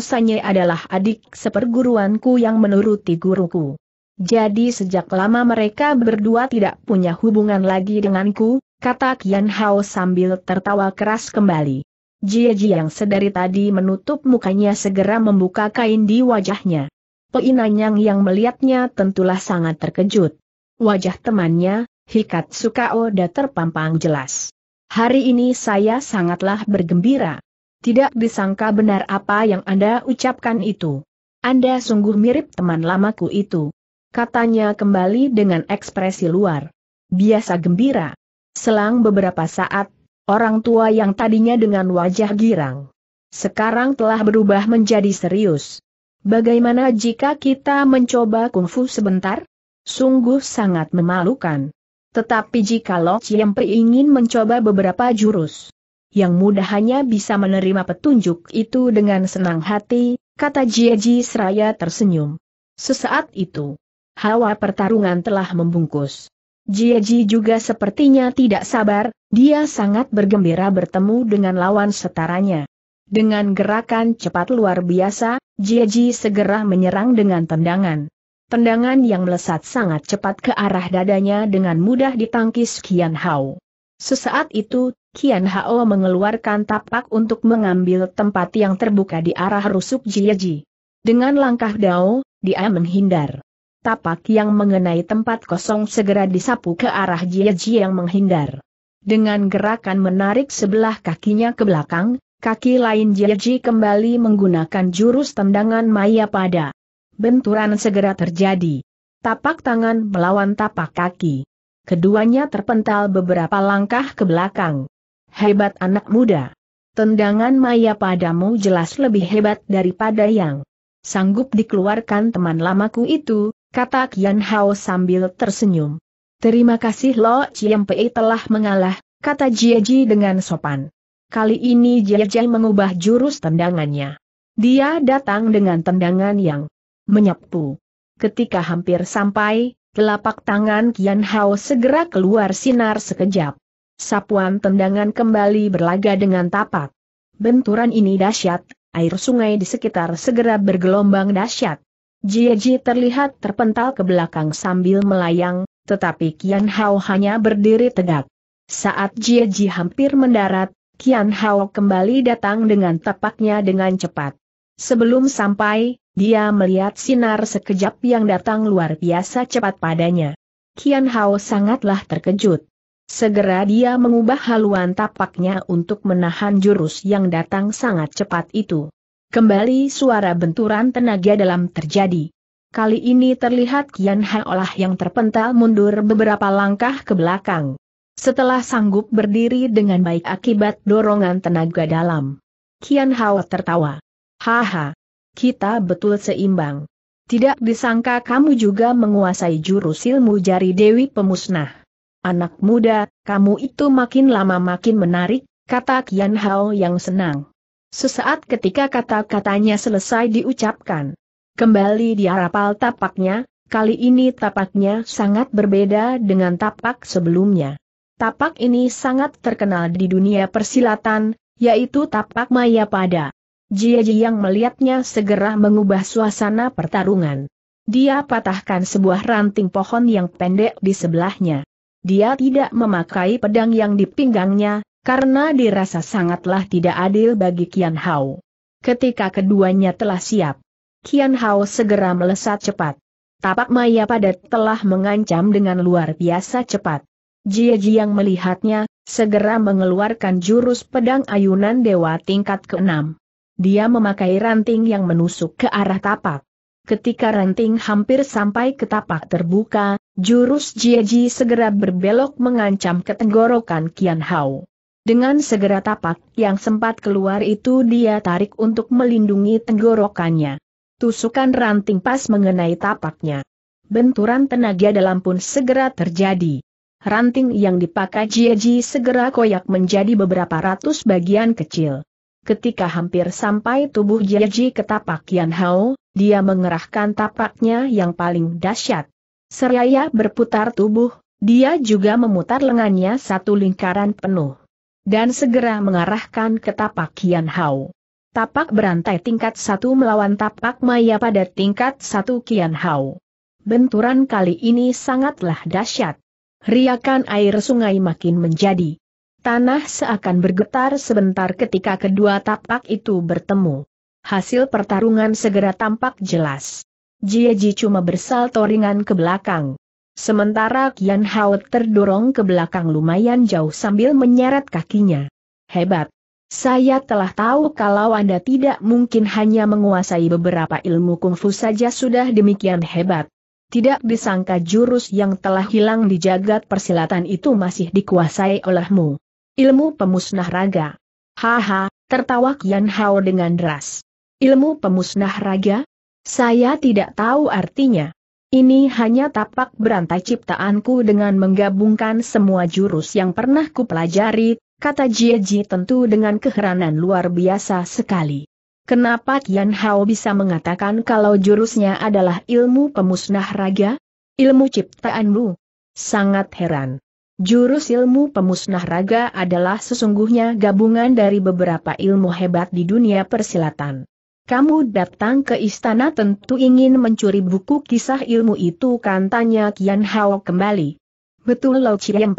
Sanye adalah adik seperguruanku yang menuruti guruku. Jadi sejak lama mereka berdua tidak punya hubungan lagi denganku, kata Kian Hao sambil tertawa keras kembali. Jie Ji yang sedari tadi menutup mukanya segera membuka kain di wajahnya. Peinanyang yang melihatnya tentulah sangat terkejut. Wajah temannya, Hikat Sukao, Sukaoda terpampang jelas. Hari ini saya sangatlah bergembira. Tidak disangka benar apa yang Anda ucapkan itu. Anda sungguh mirip teman lamaku itu. Katanya kembali dengan ekspresi luar. Biasa gembira. Selang beberapa saat, orang tua yang tadinya dengan wajah girang. Sekarang telah berubah menjadi serius. Bagaimana jika kita mencoba kungfu sebentar? Sungguh sangat memalukan. Tetapi jika Lo Chiempe ingin mencoba beberapa jurus, yang mudah hanya bisa menerima petunjuk itu dengan senang hati, kata Jieji seraya tersenyum. Sesaat itu, hawa pertarungan telah membungkus. Jieji juga sepertinya tidak sabar, dia sangat bergembira bertemu dengan lawan setaranya. Dengan gerakan cepat luar biasa, Jieji segera menyerang dengan tendangan. Tendangan yang melesat sangat cepat ke arah dadanya dengan mudah ditangkis Kian Hao. Sesaat itu, Kian Hao mengeluarkan tapak untuk mengambil tempat yang terbuka di arah rusuk Jieji. Dengan langkah dao, dia menghindar tapak yang mengenai tempat kosong segera disapu ke arah Jie yang menghindar. Dengan gerakan menarik sebelah kakinya ke belakang, kaki lain Jie kembali menggunakan jurus tendangan maya pada. Benturan segera terjadi. Tapak tangan melawan tapak kaki. Keduanya terpental beberapa langkah ke belakang. Hebat anak muda. Tendangan maya padamu jelas lebih hebat daripada yang sanggup dikeluarkan teman lamaku itu, kata Kian Hao sambil tersenyum. Terima kasih Lo Chiem Pei telah mengalah, kata Jie Ji dengan sopan. Kali ini Jie Ji mengubah jurus tendangannya. Dia datang dengan tendangan yang menyapu. Ketika hampir sampai, telapak tangan Kian Hao segera keluar sinar sekejap. Sapuan tendangan kembali berlaga dengan tapak. Benturan ini dahsyat, air sungai di sekitar segera bergelombang dahsyat. Jieji terlihat terpental ke belakang sambil melayang, tetapi Kian Hao hanya berdiri tegak. Saat Jieji hampir mendarat, Kian Hao kembali datang dengan tepaknya dengan cepat. Sebelum sampai, dia melihat sinar sekejap yang datang luar biasa cepat padanya. Kian Hao sangatlah terkejut. Segera dia mengubah haluan tapaknya untuk menahan jurus yang datang sangat cepat itu. Kembali suara benturan tenaga dalam terjadi. Kali ini terlihat Kian olah yang terpental mundur beberapa langkah ke belakang. Setelah sanggup berdiri dengan baik akibat dorongan tenaga dalam. Kian Hao tertawa. Haha. Kita betul seimbang. Tidak disangka kamu juga menguasai jurus ilmu jari Dewi Pemusnah. Anak muda, kamu itu makin lama makin menarik, kata Kian Hao yang senang. Sesaat ketika kata-katanya selesai diucapkan. Kembali dia rapal tapaknya, kali ini tapaknya sangat berbeda dengan tapak sebelumnya. Tapak ini sangat terkenal di dunia persilatan, yaitu tapak maya Mayapada. Jiaji yang melihatnya segera mengubah suasana pertarungan. Dia patahkan sebuah ranting pohon yang pendek di sebelahnya. Dia tidak memakai pedang yang di pinggangnya, karena dirasa sangatlah tidak adil bagi Kian Hao. Ketika keduanya telah siap, Kian Hao segera melesat cepat. Tapak maya padat telah mengancam dengan luar biasa cepat. Jia Jiang melihatnya, segera mengeluarkan jurus pedang ayunan dewa tingkat ke-6. Dia memakai ranting yang menusuk ke arah tapak. Ketika ranting hampir sampai ke tapak terbuka, jurus Jieji segera berbelok mengancam ke tenggorokan Kian Hao. Dengan segera tapak yang sempat keluar itu dia tarik untuk melindungi tenggorokannya. Tusukan ranting pas mengenai tapaknya. Benturan tenaga dalam pun segera terjadi. Ranting yang dipakai Jieji segera koyak menjadi beberapa ratus bagian kecil. Ketika hampir sampai tubuh Jieji ke tapak Yan Hao, dia mengerahkan tapaknya yang paling dahsyat. Seraya berputar tubuh, dia juga memutar lengannya satu lingkaran penuh dan segera mengarahkan ke tapak Kian Hao. Tapak berantai tingkat satu melawan tapak maya pada tingkat satu Kian Hao. Benturan kali ini sangatlah dahsyat. Riakan air sungai makin menjadi. Tanah seakan bergetar sebentar ketika kedua tapak itu bertemu. Hasil pertarungan segera tampak jelas. Jieji cuma bersalto ringan ke belakang. Sementara Kian Hao terdorong ke belakang lumayan jauh sambil menyeret kakinya. Hebat. Saya telah tahu kalau Anda tidak mungkin hanya menguasai beberapa ilmu kungfu saja sudah demikian hebat. Tidak disangka jurus yang telah hilang di jagad persilatan itu masih dikuasai olehmu. Ilmu pemusnah raga. Haha, tertawa Kian Hao dengan deras. Ilmu pemusnah raga? Saya tidak tahu artinya. Ini hanya tapak berantai ciptaanku dengan menggabungkan semua jurus yang pernah kupelajari, kata Jie Ji tentu dengan keheranan luar biasa sekali. Kenapa Tian Hao bisa mengatakan kalau jurusnya adalah ilmu pemusnah raga? Ilmu ciptaanmu? Sangat heran. Jurus ilmu pemusnah raga adalah sesungguhnya gabungan dari beberapa ilmu hebat di dunia persilatan. Kamu datang ke istana tentu ingin mencuri buku kisah ilmu itu kan tanya Kian Hao kembali. Betul Lo Chien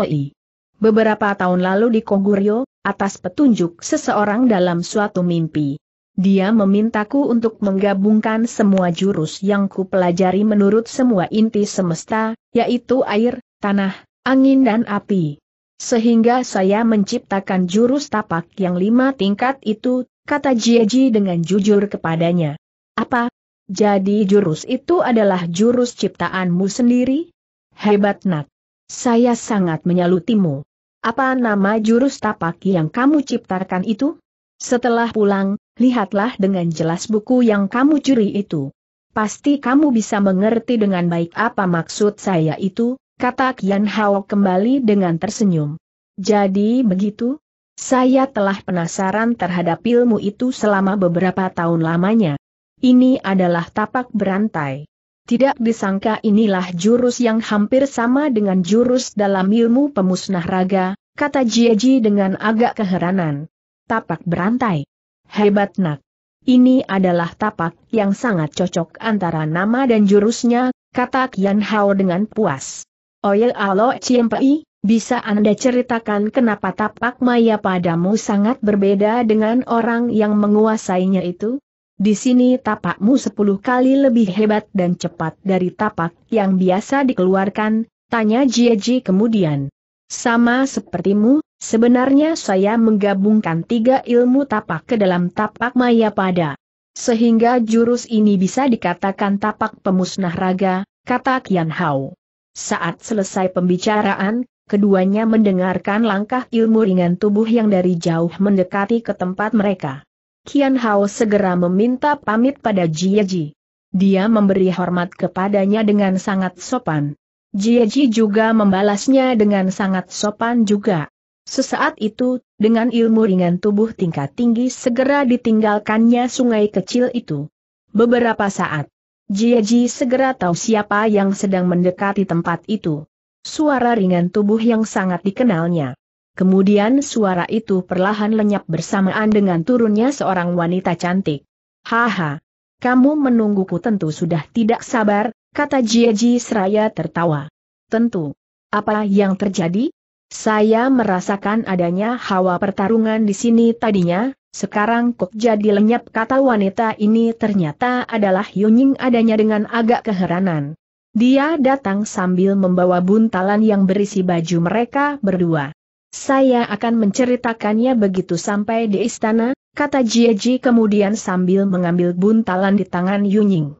Beberapa tahun lalu di Koguryo, atas petunjuk seseorang dalam suatu mimpi. Dia memintaku untuk menggabungkan semua jurus yang kupelajari menurut semua inti semesta, yaitu air, tanah, angin dan api. Sehingga saya menciptakan jurus tapak yang lima tingkat itu, kata Jieji dengan jujur kepadanya. Apa? Jadi jurus itu adalah jurus ciptaanmu sendiri? Hebat nak. Saya sangat menyalutimu. Apa nama jurus tapak yang kamu ciptakan itu? Setelah pulang, lihatlah dengan jelas buku yang kamu curi itu. Pasti kamu bisa mengerti dengan baik apa maksud saya itu, kata Kian Hao kembali dengan tersenyum. Jadi begitu? Saya telah penasaran terhadap ilmu itu selama beberapa tahun lamanya. Ini adalah tapak berantai. Tidak disangka inilah jurus yang hampir sama dengan jurus dalam ilmu pemusnah raga, kata Jieji dengan agak keheranan. Tapak berantai. Hebat nak. Ini adalah tapak yang sangat cocok antara nama dan jurusnya, kata Kian Hao dengan puas. Oil alo ciempei, bisa Anda ceritakan kenapa tapak maya padamu sangat berbeda dengan orang yang menguasainya itu? Di sini tapakmu sepuluh kali lebih hebat dan cepat dari tapak yang biasa dikeluarkan, tanya Jieji kemudian. Sama sepertimu, sebenarnya saya menggabungkan tiga ilmu tapak ke dalam tapak maya pada. Sehingga jurus ini bisa dikatakan tapak pemusnah raga, kata Kian Hao. Saat selesai pembicaraan, keduanya mendengarkan langkah ilmu ringan tubuh yang dari jauh mendekati ke tempat mereka. Kian Hao segera meminta pamit pada Jie Ji. Dia memberi hormat kepadanya dengan sangat sopan. Jie Ji juga membalasnya dengan sangat sopan juga. Sesaat itu, dengan ilmu ringan tubuh tingkat tinggi segera ditinggalkannya sungai kecil itu. Beberapa saat, Jie Ji segera tahu siapa yang sedang mendekati tempat itu suara ringan tubuh yang sangat dikenalnya. Kemudian suara itu perlahan lenyap bersamaan dengan turunnya seorang wanita cantik. Haha, kamu menungguku tentu sudah tidak sabar, kata Jieji seraya tertawa. Tentu. Apa yang terjadi? Saya merasakan adanya hawa pertarungan di sini tadinya, sekarang kok jadi lenyap kata wanita ini ternyata adalah Yunying adanya dengan agak keheranan. Dia datang sambil membawa buntalan yang berisi baju mereka berdua. Saya akan menceritakannya begitu sampai di istana, kata Jieji kemudian sambil mengambil buntalan di tangan Yunying.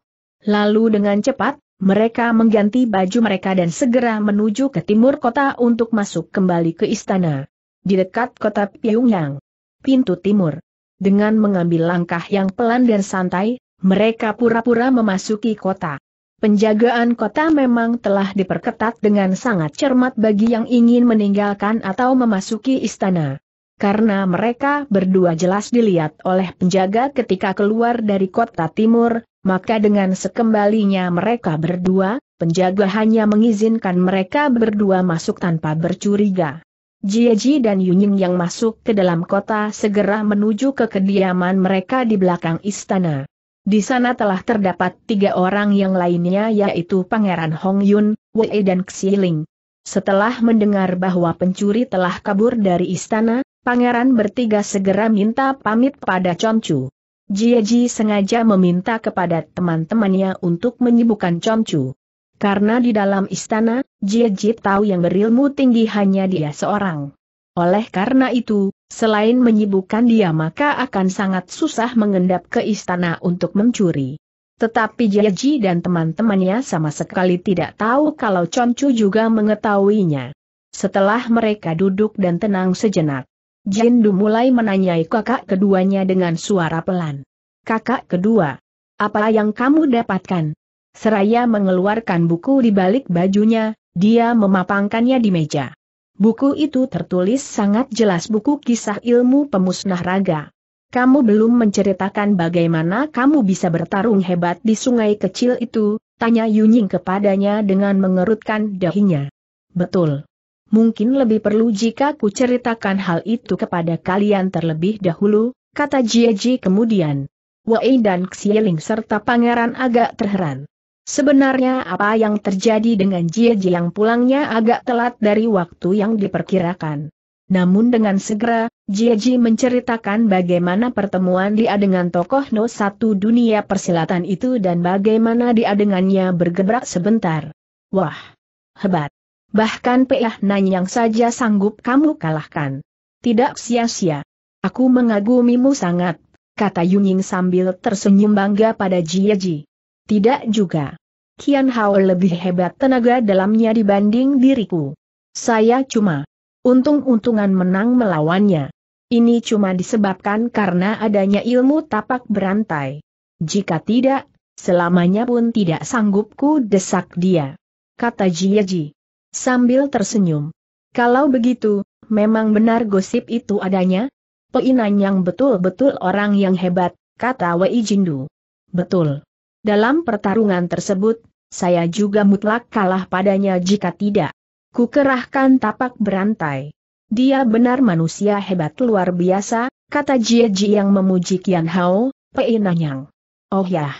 Lalu dengan cepat, mereka mengganti baju mereka dan segera menuju ke timur kota untuk masuk kembali ke istana. Di dekat kota Pyongyang. Pintu timur. Dengan mengambil langkah yang pelan dan santai, mereka pura-pura memasuki kota. Penjagaan kota memang telah diperketat dengan sangat cermat bagi yang ingin meninggalkan atau memasuki istana. Karena mereka berdua jelas dilihat oleh penjaga ketika keluar dari kota timur, maka dengan sekembalinya mereka berdua, penjaga hanya mengizinkan mereka berdua masuk tanpa bercuriga. Jieji dan Yunying yang masuk ke dalam kota segera menuju ke kediaman mereka di belakang istana. Di sana telah terdapat tiga orang yang lainnya yaitu Pangeran Hong Yun, Wei dan Xiling. Setelah mendengar bahwa pencuri telah kabur dari istana, pangeran bertiga segera minta pamit pada Chonchu. Jiaji sengaja meminta kepada teman-temannya untuk menyibukkan Chonchu. Karena di dalam istana, Jiaji tahu yang berilmu tinggi hanya dia seorang. Oleh karena itu, selain menyibukkan dia maka akan sangat susah mengendap ke istana untuk mencuri. Tetapi Jiaji dan teman-temannya sama sekali tidak tahu kalau Concu juga mengetahuinya. Setelah mereka duduk dan tenang sejenak, Jindu mulai menanyai kakak keduanya dengan suara pelan. Kakak kedua, apa yang kamu dapatkan? Seraya mengeluarkan buku di balik bajunya, dia memapangkannya di meja. Buku itu tertulis sangat jelas buku kisah ilmu pemusnah raga. Kamu belum menceritakan bagaimana kamu bisa bertarung hebat di sungai kecil itu, tanya Yunying kepadanya dengan mengerutkan dahinya. Betul. Mungkin lebih perlu jika ku ceritakan hal itu kepada kalian terlebih dahulu, kata Jieji kemudian. Wei dan Xieling serta pangeran agak terheran. Sebenarnya apa yang terjadi dengan Jie yang pulangnya agak telat dari waktu yang diperkirakan. Namun dengan segera, Jie menceritakan bagaimana pertemuan dia dengan tokoh No Satu Dunia Persilatan itu dan bagaimana dia dengannya bergebrak sebentar. Wah! Hebat! Bahkan Peah Nanyang saja sanggup kamu kalahkan. Tidak sia-sia. Aku mengagumimu sangat, kata Yunying sambil tersenyum bangga pada Jie Tidak juga. Kian Hao lebih hebat tenaga dalamnya dibanding diriku. Saya cuma untung-untungan menang melawannya. Ini cuma disebabkan karena adanya ilmu tapak berantai. Jika tidak, selamanya pun tidak sanggupku desak dia. Kata Jiaji. Sambil tersenyum. Kalau begitu, memang benar gosip itu adanya? Peinan yang betul-betul orang yang hebat, kata Wei Jindu. Betul. Dalam pertarungan tersebut, saya juga mutlak kalah padanya jika tidak. Kukerahkan tapak berantai. Dia benar manusia hebat luar biasa, kata Jie Ji yang memuji Kian Hao, Pei Nanyang. Oh ya,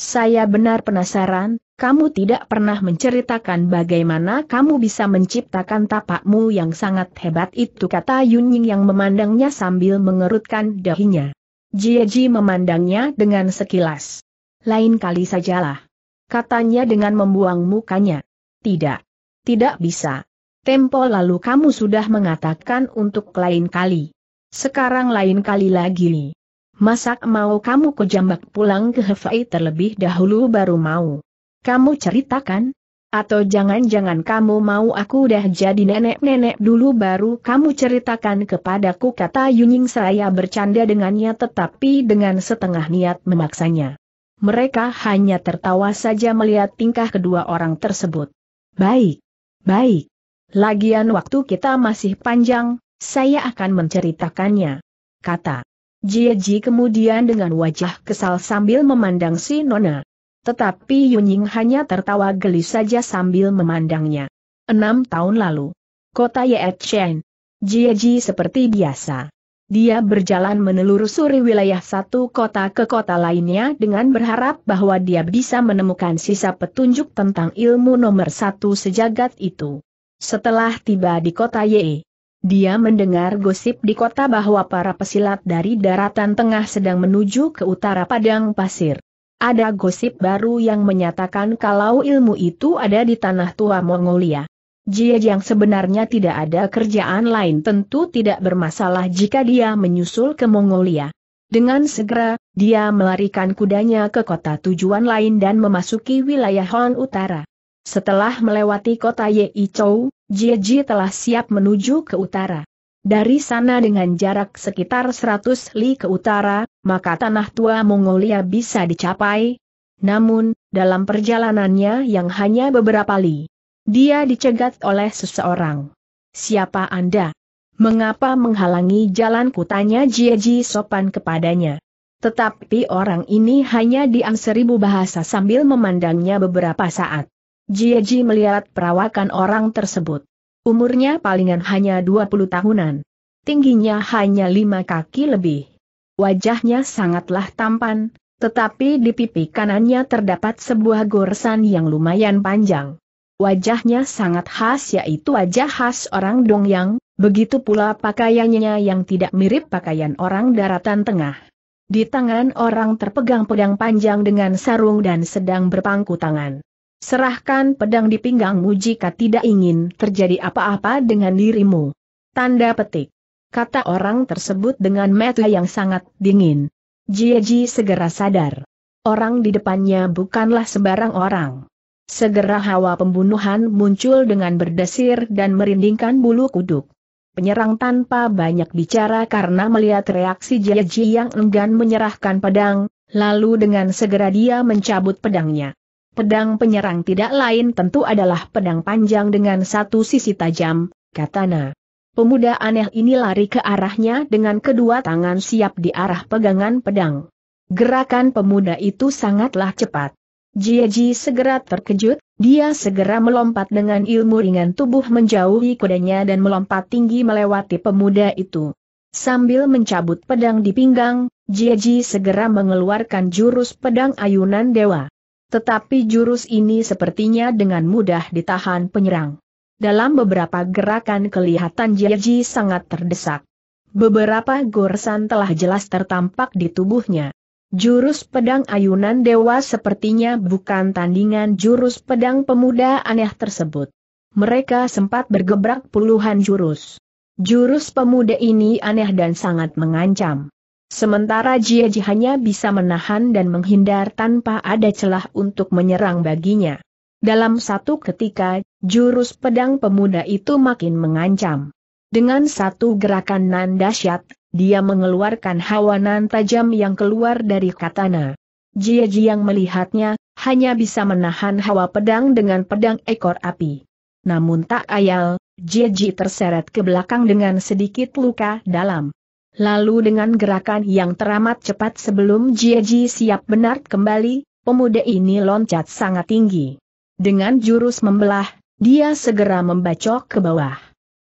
saya benar penasaran, kamu tidak pernah menceritakan bagaimana kamu bisa menciptakan tapakmu yang sangat hebat itu kata Yun Ying yang memandangnya sambil mengerutkan dahinya. Jie Ji memandangnya dengan sekilas. Lain kali sajalah katanya dengan membuang mukanya. Tidak. Tidak bisa. Tempo lalu kamu sudah mengatakan untuk lain kali. Sekarang lain kali lagi. Masak mau kamu kejambak pulang ke Hefei terlebih dahulu baru mau. Kamu ceritakan? Atau jangan-jangan kamu mau aku udah jadi nenek-nenek dulu baru kamu ceritakan kepadaku kata Yunying saya bercanda dengannya tetapi dengan setengah niat memaksanya mereka hanya tertawa saja melihat tingkah kedua orang tersebut. Baik, baik. Lagian waktu kita masih panjang, saya akan menceritakannya. Kata. Jieji kemudian dengan wajah kesal sambil memandang si Nona. Tetapi Yunying hanya tertawa geli saja sambil memandangnya. Enam tahun lalu. Kota Yeetchen. Jieji seperti biasa dia berjalan menelusuri wilayah satu kota ke kota lainnya dengan berharap bahwa dia bisa menemukan sisa petunjuk tentang ilmu nomor satu sejagat itu. Setelah tiba di kota Y, dia mendengar gosip di kota bahwa para pesilat dari daratan tengah sedang menuju ke utara padang pasir. Ada gosip baru yang menyatakan kalau ilmu itu ada di tanah tua Mongolia. Jie yang sebenarnya tidak ada kerjaan lain tentu tidak bermasalah jika dia menyusul ke Mongolia. Dengan segera, dia melarikan kudanya ke kota tujuan lain dan memasuki wilayah Hon Utara. Setelah melewati kota Yei Chou, Jie Ji telah siap menuju ke utara. Dari sana dengan jarak sekitar 100 li ke utara, maka tanah tua Mongolia bisa dicapai. Namun, dalam perjalanannya yang hanya beberapa li, dia dicegat oleh seseorang. Siapa Anda? Mengapa menghalangi jalanku? Tanya Jieji sopan kepadanya. Tetapi orang ini hanya diam seribu bahasa sambil memandangnya beberapa saat. Jieji melihat perawakan orang tersebut. Umurnya palingan hanya 20 tahunan. Tingginya hanya lima kaki lebih. Wajahnya sangatlah tampan, tetapi di pipi kanannya terdapat sebuah goresan yang lumayan panjang. Wajahnya sangat khas yaitu wajah khas orang Dongyang, begitu pula pakaiannya yang tidak mirip pakaian orang daratan tengah. Di tangan orang terpegang pedang panjang dengan sarung dan sedang berpangku tangan. Serahkan pedang di pinggangmu jika tidak ingin terjadi apa-apa dengan dirimu. Tanda petik. Kata orang tersebut dengan mata yang sangat dingin. Jieji segera sadar. Orang di depannya bukanlah sembarang orang. Segera hawa pembunuhan muncul dengan berdesir dan merindingkan bulu kuduk. Penyerang tanpa banyak bicara karena melihat reaksi Jiaji yang enggan menyerahkan pedang, lalu dengan segera dia mencabut pedangnya. Pedang penyerang tidak lain tentu adalah pedang panjang dengan satu sisi tajam, katana. Pemuda aneh ini lari ke arahnya dengan kedua tangan siap di arah pegangan pedang. Gerakan pemuda itu sangatlah cepat. Jiaji segera terkejut, dia segera melompat dengan ilmu ringan tubuh menjauhi kudanya dan melompat tinggi melewati pemuda itu. Sambil mencabut pedang di pinggang, Jiaji segera mengeluarkan jurus pedang ayunan dewa. Tetapi jurus ini sepertinya dengan mudah ditahan penyerang. Dalam beberapa gerakan kelihatan Jiaji sangat terdesak. Beberapa goresan telah jelas tertampak di tubuhnya. Jurus pedang ayunan dewa sepertinya bukan tandingan jurus pedang pemuda aneh tersebut. Mereka sempat bergebrak puluhan jurus. Jurus pemuda ini aneh dan sangat mengancam. Sementara Jiaji hanya bisa menahan dan menghindar tanpa ada celah untuk menyerang baginya. Dalam satu ketika, jurus pedang pemuda itu makin mengancam. Dengan satu gerakan nan dahsyat, dia mengeluarkan hawa hawanan tajam yang keluar dari katana. Jia yang melihatnya, hanya bisa menahan hawa pedang dengan pedang ekor api. Namun tak ayal, Jia terseret ke belakang dengan sedikit luka dalam. Lalu dengan gerakan yang teramat cepat sebelum Jia siap benar kembali, pemuda ini loncat sangat tinggi. Dengan jurus membelah, dia segera membacok ke bawah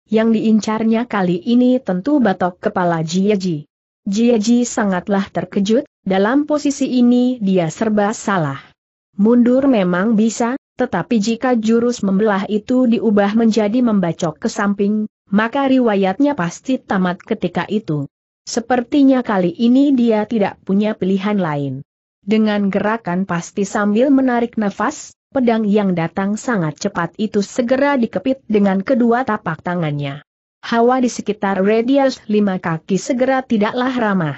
yang diincarnya kali ini tentu batok kepala Jieji. Jieji sangatlah terkejut, dalam posisi ini dia serba salah. Mundur memang bisa, tetapi jika jurus membelah itu diubah menjadi membacok ke samping, maka riwayatnya pasti tamat ketika itu. Sepertinya kali ini dia tidak punya pilihan lain. Dengan gerakan pasti sambil menarik nafas, pedang yang datang sangat cepat itu segera dikepit dengan kedua tapak tangannya. Hawa di sekitar radius lima kaki segera tidaklah ramah.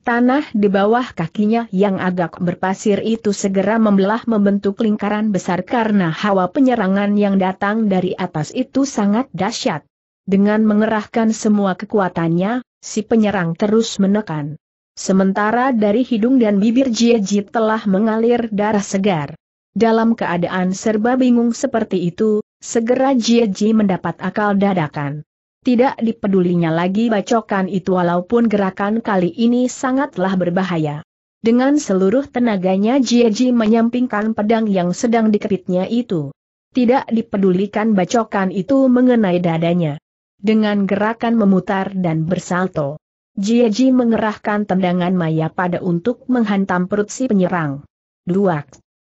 Tanah di bawah kakinya yang agak berpasir itu segera membelah membentuk lingkaran besar karena hawa penyerangan yang datang dari atas itu sangat dahsyat. Dengan mengerahkan semua kekuatannya, si penyerang terus menekan. Sementara dari hidung dan bibir Jieji telah mengalir darah segar. Dalam keadaan serba bingung seperti itu, segera Jieji mendapat akal dadakan. Tidak dipedulinya lagi bacokan itu walaupun gerakan kali ini sangatlah berbahaya. Dengan seluruh tenaganya Jieji menyampingkan pedang yang sedang dikepitnya itu. Tidak dipedulikan bacokan itu mengenai dadanya. Dengan gerakan memutar dan bersalto. Jieji mengerahkan tendangan maya pada untuk menghantam perut si penyerang. Duak.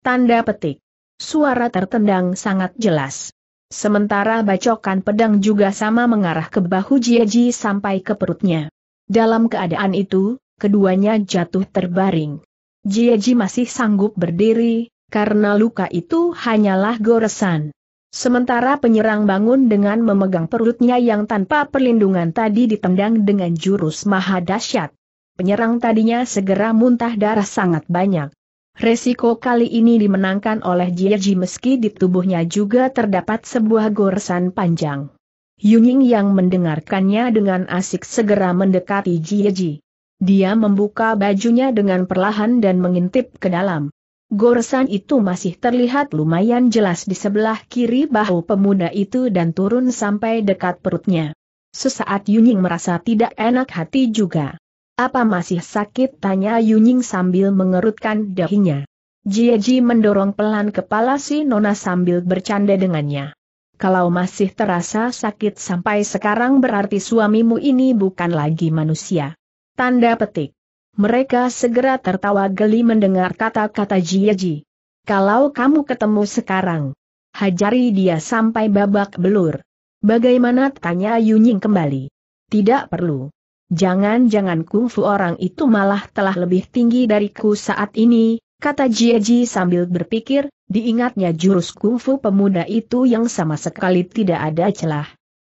Tanda petik. Suara tertendang sangat jelas. Sementara bacokan pedang juga sama mengarah ke bahu Jieji sampai ke perutnya. Dalam keadaan itu, keduanya jatuh terbaring. Jieji masih sanggup berdiri, karena luka itu hanyalah goresan. Sementara penyerang bangun dengan memegang perutnya yang tanpa perlindungan tadi ditendang dengan jurus maha dahsyat. Penyerang tadinya segera muntah darah sangat banyak. Resiko kali ini dimenangkan oleh Jieji meski di tubuhnya juga terdapat sebuah goresan panjang. Yunying yang mendengarkannya dengan asik segera mendekati Jieji. Dia membuka bajunya dengan perlahan dan mengintip ke dalam. Goresan itu masih terlihat lumayan jelas di sebelah kiri bahu pemuda itu dan turun sampai dekat perutnya. Sesaat Yunying merasa tidak enak hati juga. Apa masih sakit tanya Yunying sambil mengerutkan dahinya. Jieji mendorong pelan kepala si Nona sambil bercanda dengannya. Kalau masih terasa sakit sampai sekarang berarti suamimu ini bukan lagi manusia. Tanda petik. Mereka segera tertawa geli mendengar kata-kata Jieji. Kalau kamu ketemu sekarang, hajari dia sampai babak belur. Bagaimana tanya Yunying kembali? Tidak perlu. Jangan-jangan kungfu orang itu malah telah lebih tinggi dariku saat ini, kata Jieji sambil berpikir, diingatnya jurus kungfu pemuda itu yang sama sekali tidak ada celah.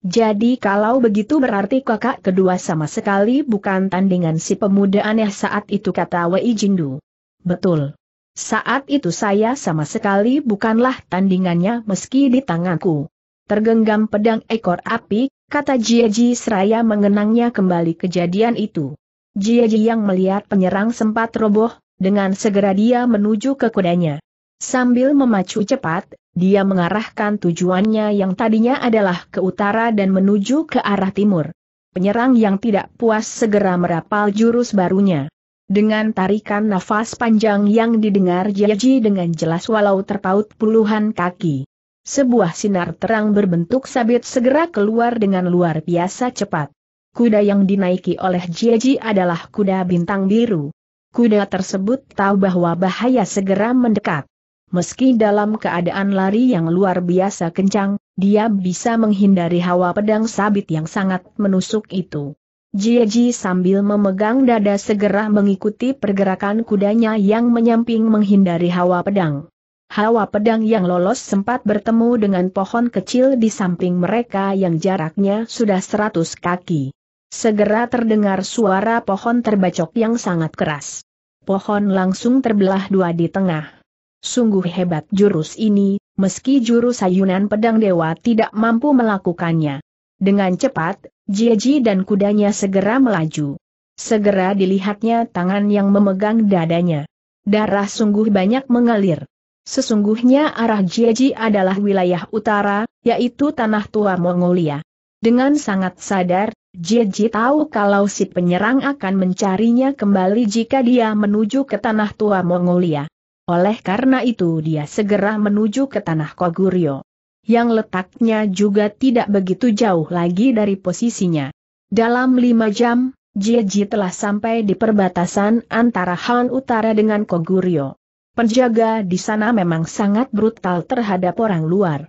Jadi kalau begitu berarti kakak kedua sama sekali bukan tandingan si pemuda aneh saat itu kata Wei Jindu. Betul. Saat itu saya sama sekali bukanlah tandingannya meski di tanganku. Tergenggam pedang ekor api, kata Jiaji seraya mengenangnya kembali kejadian itu. Jiaji yang melihat penyerang sempat roboh, dengan segera dia menuju ke kudanya. Sambil memacu cepat, dia mengarahkan tujuannya yang tadinya adalah ke utara dan menuju ke arah timur. Penyerang yang tidak puas segera merapal jurus barunya. Dengan tarikan nafas panjang yang didengar Jiaji dengan jelas walau terpaut puluhan kaki. Sebuah sinar terang berbentuk sabit segera keluar dengan luar biasa cepat. Kuda yang dinaiki oleh Jiaji adalah kuda bintang biru. Kuda tersebut tahu bahwa bahaya segera mendekat. Meski dalam keadaan lari yang luar biasa kencang, dia bisa menghindari hawa pedang sabit yang sangat menusuk itu. Jieji sambil memegang dada segera mengikuti pergerakan kudanya yang menyamping menghindari hawa pedang. Hawa pedang yang lolos sempat bertemu dengan pohon kecil di samping mereka yang jaraknya sudah seratus kaki. Segera terdengar suara pohon terbacok yang sangat keras. Pohon langsung terbelah dua di tengah. Sungguh hebat jurus ini, meski jurus ayunan pedang dewa tidak mampu melakukannya. Dengan cepat, Jieji dan kudanya segera melaju. Segera dilihatnya tangan yang memegang dadanya. Darah sungguh banyak mengalir. Sesungguhnya arah Jieji adalah wilayah utara, yaitu tanah tua Mongolia. Dengan sangat sadar, Jieji tahu kalau si penyerang akan mencarinya kembali jika dia menuju ke tanah tua Mongolia. Oleh karena itu dia segera menuju ke tanah Koguryo. Yang letaknya juga tidak begitu jauh lagi dari posisinya. Dalam lima jam, Jieji telah sampai di perbatasan antara Han Utara dengan Koguryo. Penjaga di sana memang sangat brutal terhadap orang luar.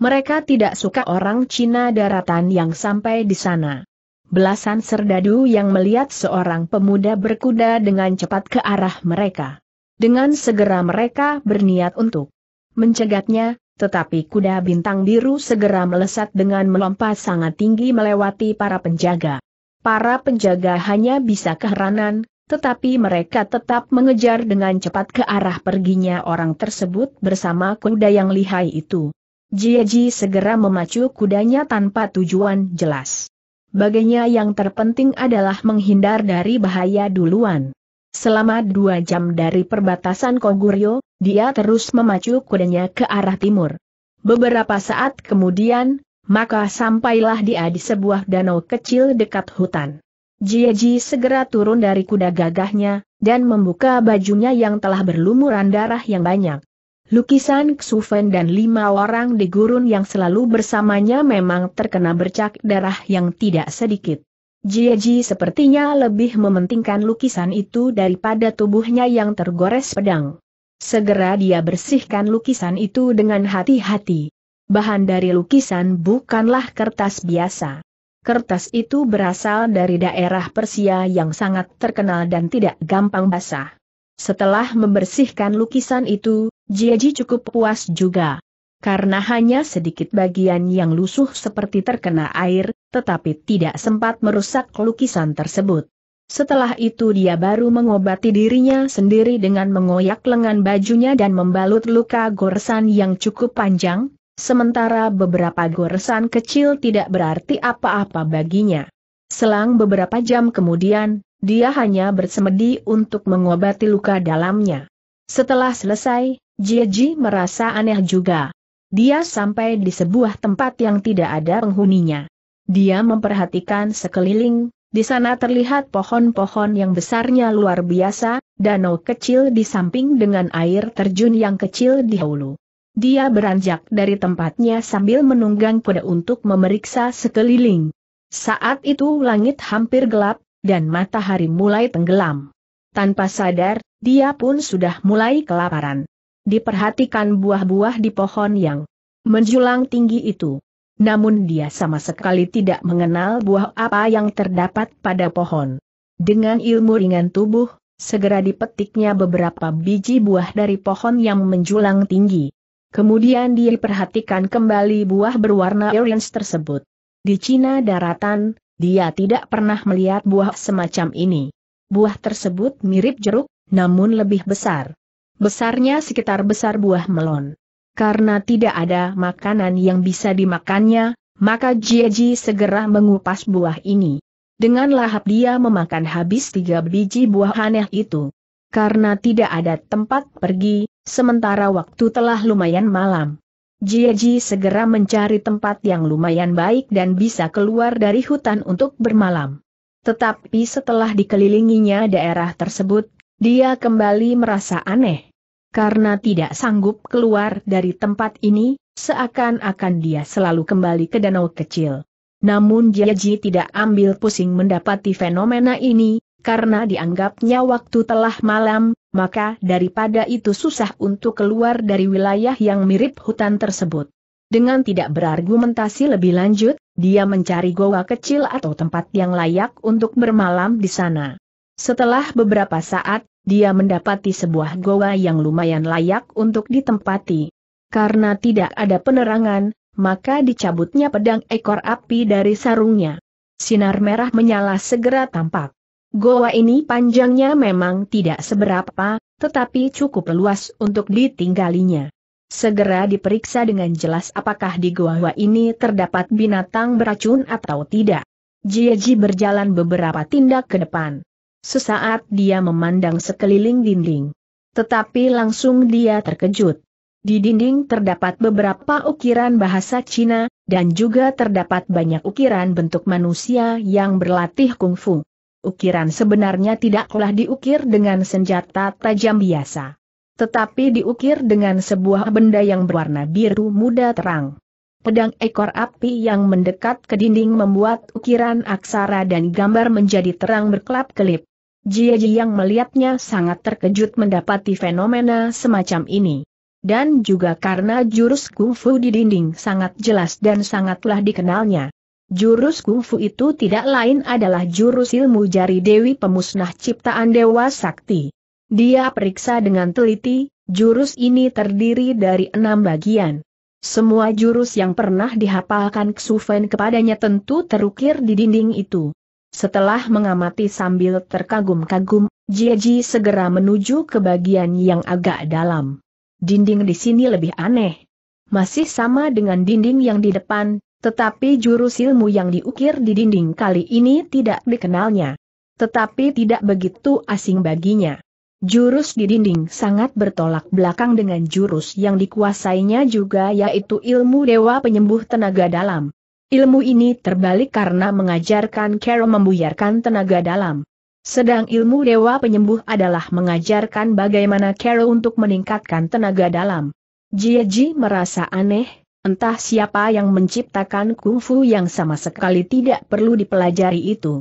Mereka tidak suka orang Cina daratan yang sampai di sana. Belasan serdadu yang melihat seorang pemuda berkuda dengan cepat ke arah mereka. Dengan segera mereka berniat untuk mencegatnya, tetapi kuda bintang biru segera melesat dengan melompat sangat tinggi melewati para penjaga. Para penjaga hanya bisa keheranan, tetapi mereka tetap mengejar dengan cepat ke arah perginya orang tersebut bersama kuda yang lihai itu. Jieji segera memacu kudanya tanpa tujuan jelas. Baginya yang terpenting adalah menghindar dari bahaya duluan. Selama dua jam dari perbatasan Koguryo, dia terus memacu kudanya ke arah timur. Beberapa saat kemudian, maka sampailah dia di sebuah danau kecil dekat hutan. Jieji segera turun dari kuda gagahnya, dan membuka bajunya yang telah berlumuran darah yang banyak. Lukisan Xufen dan lima orang di gurun yang selalu bersamanya memang terkena bercak darah yang tidak sedikit. Jieji sepertinya lebih mementingkan lukisan itu daripada tubuhnya yang tergores pedang. Segera dia bersihkan lukisan itu dengan hati-hati. Bahan dari lukisan bukanlah kertas biasa. Kertas itu berasal dari daerah Persia yang sangat terkenal dan tidak gampang basah. Setelah membersihkan lukisan itu, Jieji cukup puas juga. Karena hanya sedikit bagian yang lusuh seperti terkena air, tetapi tidak sempat merusak lukisan tersebut. Setelah itu dia baru mengobati dirinya sendiri dengan mengoyak lengan bajunya dan membalut luka goresan yang cukup panjang, sementara beberapa goresan kecil tidak berarti apa-apa baginya. Selang beberapa jam kemudian, dia hanya bersemedi untuk mengobati luka dalamnya. Setelah selesai, Jieji merasa aneh juga. Dia sampai di sebuah tempat yang tidak ada penghuninya. Dia memperhatikan sekeliling, di sana terlihat pohon-pohon yang besarnya luar biasa, danau kecil di samping dengan air terjun yang kecil di hulu. Dia beranjak dari tempatnya sambil menunggang kuda untuk memeriksa sekeliling. Saat itu langit hampir gelap, dan matahari mulai tenggelam. Tanpa sadar, dia pun sudah mulai kelaparan. Diperhatikan buah-buah di pohon yang menjulang tinggi itu. Namun dia sama sekali tidak mengenal buah apa yang terdapat pada pohon. Dengan ilmu ringan tubuh, segera dipetiknya beberapa biji buah dari pohon yang menjulang tinggi. Kemudian dia perhatikan kembali buah berwarna orange tersebut. Di Cina daratan, dia tidak pernah melihat buah semacam ini. Buah tersebut mirip jeruk, namun lebih besar. Besarnya sekitar besar buah melon. Karena tidak ada makanan yang bisa dimakannya, maka Jieji segera mengupas buah ini. Dengan lahap dia memakan habis tiga biji buah aneh itu. Karena tidak ada tempat pergi, sementara waktu telah lumayan malam. Jieji segera mencari tempat yang lumayan baik dan bisa keluar dari hutan untuk bermalam. Tetapi setelah dikelilinginya daerah tersebut, dia kembali merasa aneh karena tidak sanggup keluar dari tempat ini, seakan-akan dia selalu kembali ke danau kecil. Namun Jiaji tidak ambil pusing mendapati fenomena ini, karena dianggapnya waktu telah malam, maka daripada itu susah untuk keluar dari wilayah yang mirip hutan tersebut. Dengan tidak berargumentasi lebih lanjut, dia mencari goa kecil atau tempat yang layak untuk bermalam di sana. Setelah beberapa saat, dia mendapati sebuah goa yang lumayan layak untuk ditempati. Karena tidak ada penerangan, maka dicabutnya pedang ekor api dari sarungnya. Sinar merah menyala segera tampak. Goa ini panjangnya memang tidak seberapa, tetapi cukup luas untuk ditinggalinya. Segera diperiksa dengan jelas apakah di goa ini terdapat binatang beracun atau tidak. Jiaji berjalan beberapa tindak ke depan. Sesaat dia memandang sekeliling dinding. Tetapi langsung dia terkejut. Di dinding terdapat beberapa ukiran bahasa Cina, dan juga terdapat banyak ukiran bentuk manusia yang berlatih kungfu. Ukiran sebenarnya tidaklah diukir dengan senjata tajam biasa. Tetapi diukir dengan sebuah benda yang berwarna biru muda terang. Pedang ekor api yang mendekat ke dinding membuat ukiran aksara dan gambar menjadi terang berkelap-kelip. Jia yang melihatnya sangat terkejut mendapati fenomena semacam ini. Dan juga karena jurus kungfu di dinding sangat jelas dan sangatlah dikenalnya. Jurus kungfu itu tidak lain adalah jurus ilmu jari Dewi pemusnah ciptaan Dewa Sakti. Dia periksa dengan teliti, jurus ini terdiri dari enam bagian. Semua jurus yang pernah dihafalkan Ksuven kepadanya tentu terukir di dinding itu. Setelah mengamati sambil terkagum-kagum, Jieji segera menuju ke bagian yang agak dalam. Dinding di sini lebih aneh. Masih sama dengan dinding yang di depan, tetapi jurus ilmu yang diukir di dinding kali ini tidak dikenalnya. Tetapi tidak begitu asing baginya. Jurus di dinding sangat bertolak belakang dengan jurus yang dikuasainya juga yaitu ilmu dewa penyembuh tenaga dalam. Ilmu ini terbalik karena mengajarkan Carol membuyarkan tenaga dalam. Sedang ilmu dewa penyembuh adalah mengajarkan bagaimana Carol untuk meningkatkan tenaga dalam. Jieji merasa aneh, entah siapa yang menciptakan kungfu yang sama sekali tidak perlu dipelajari itu.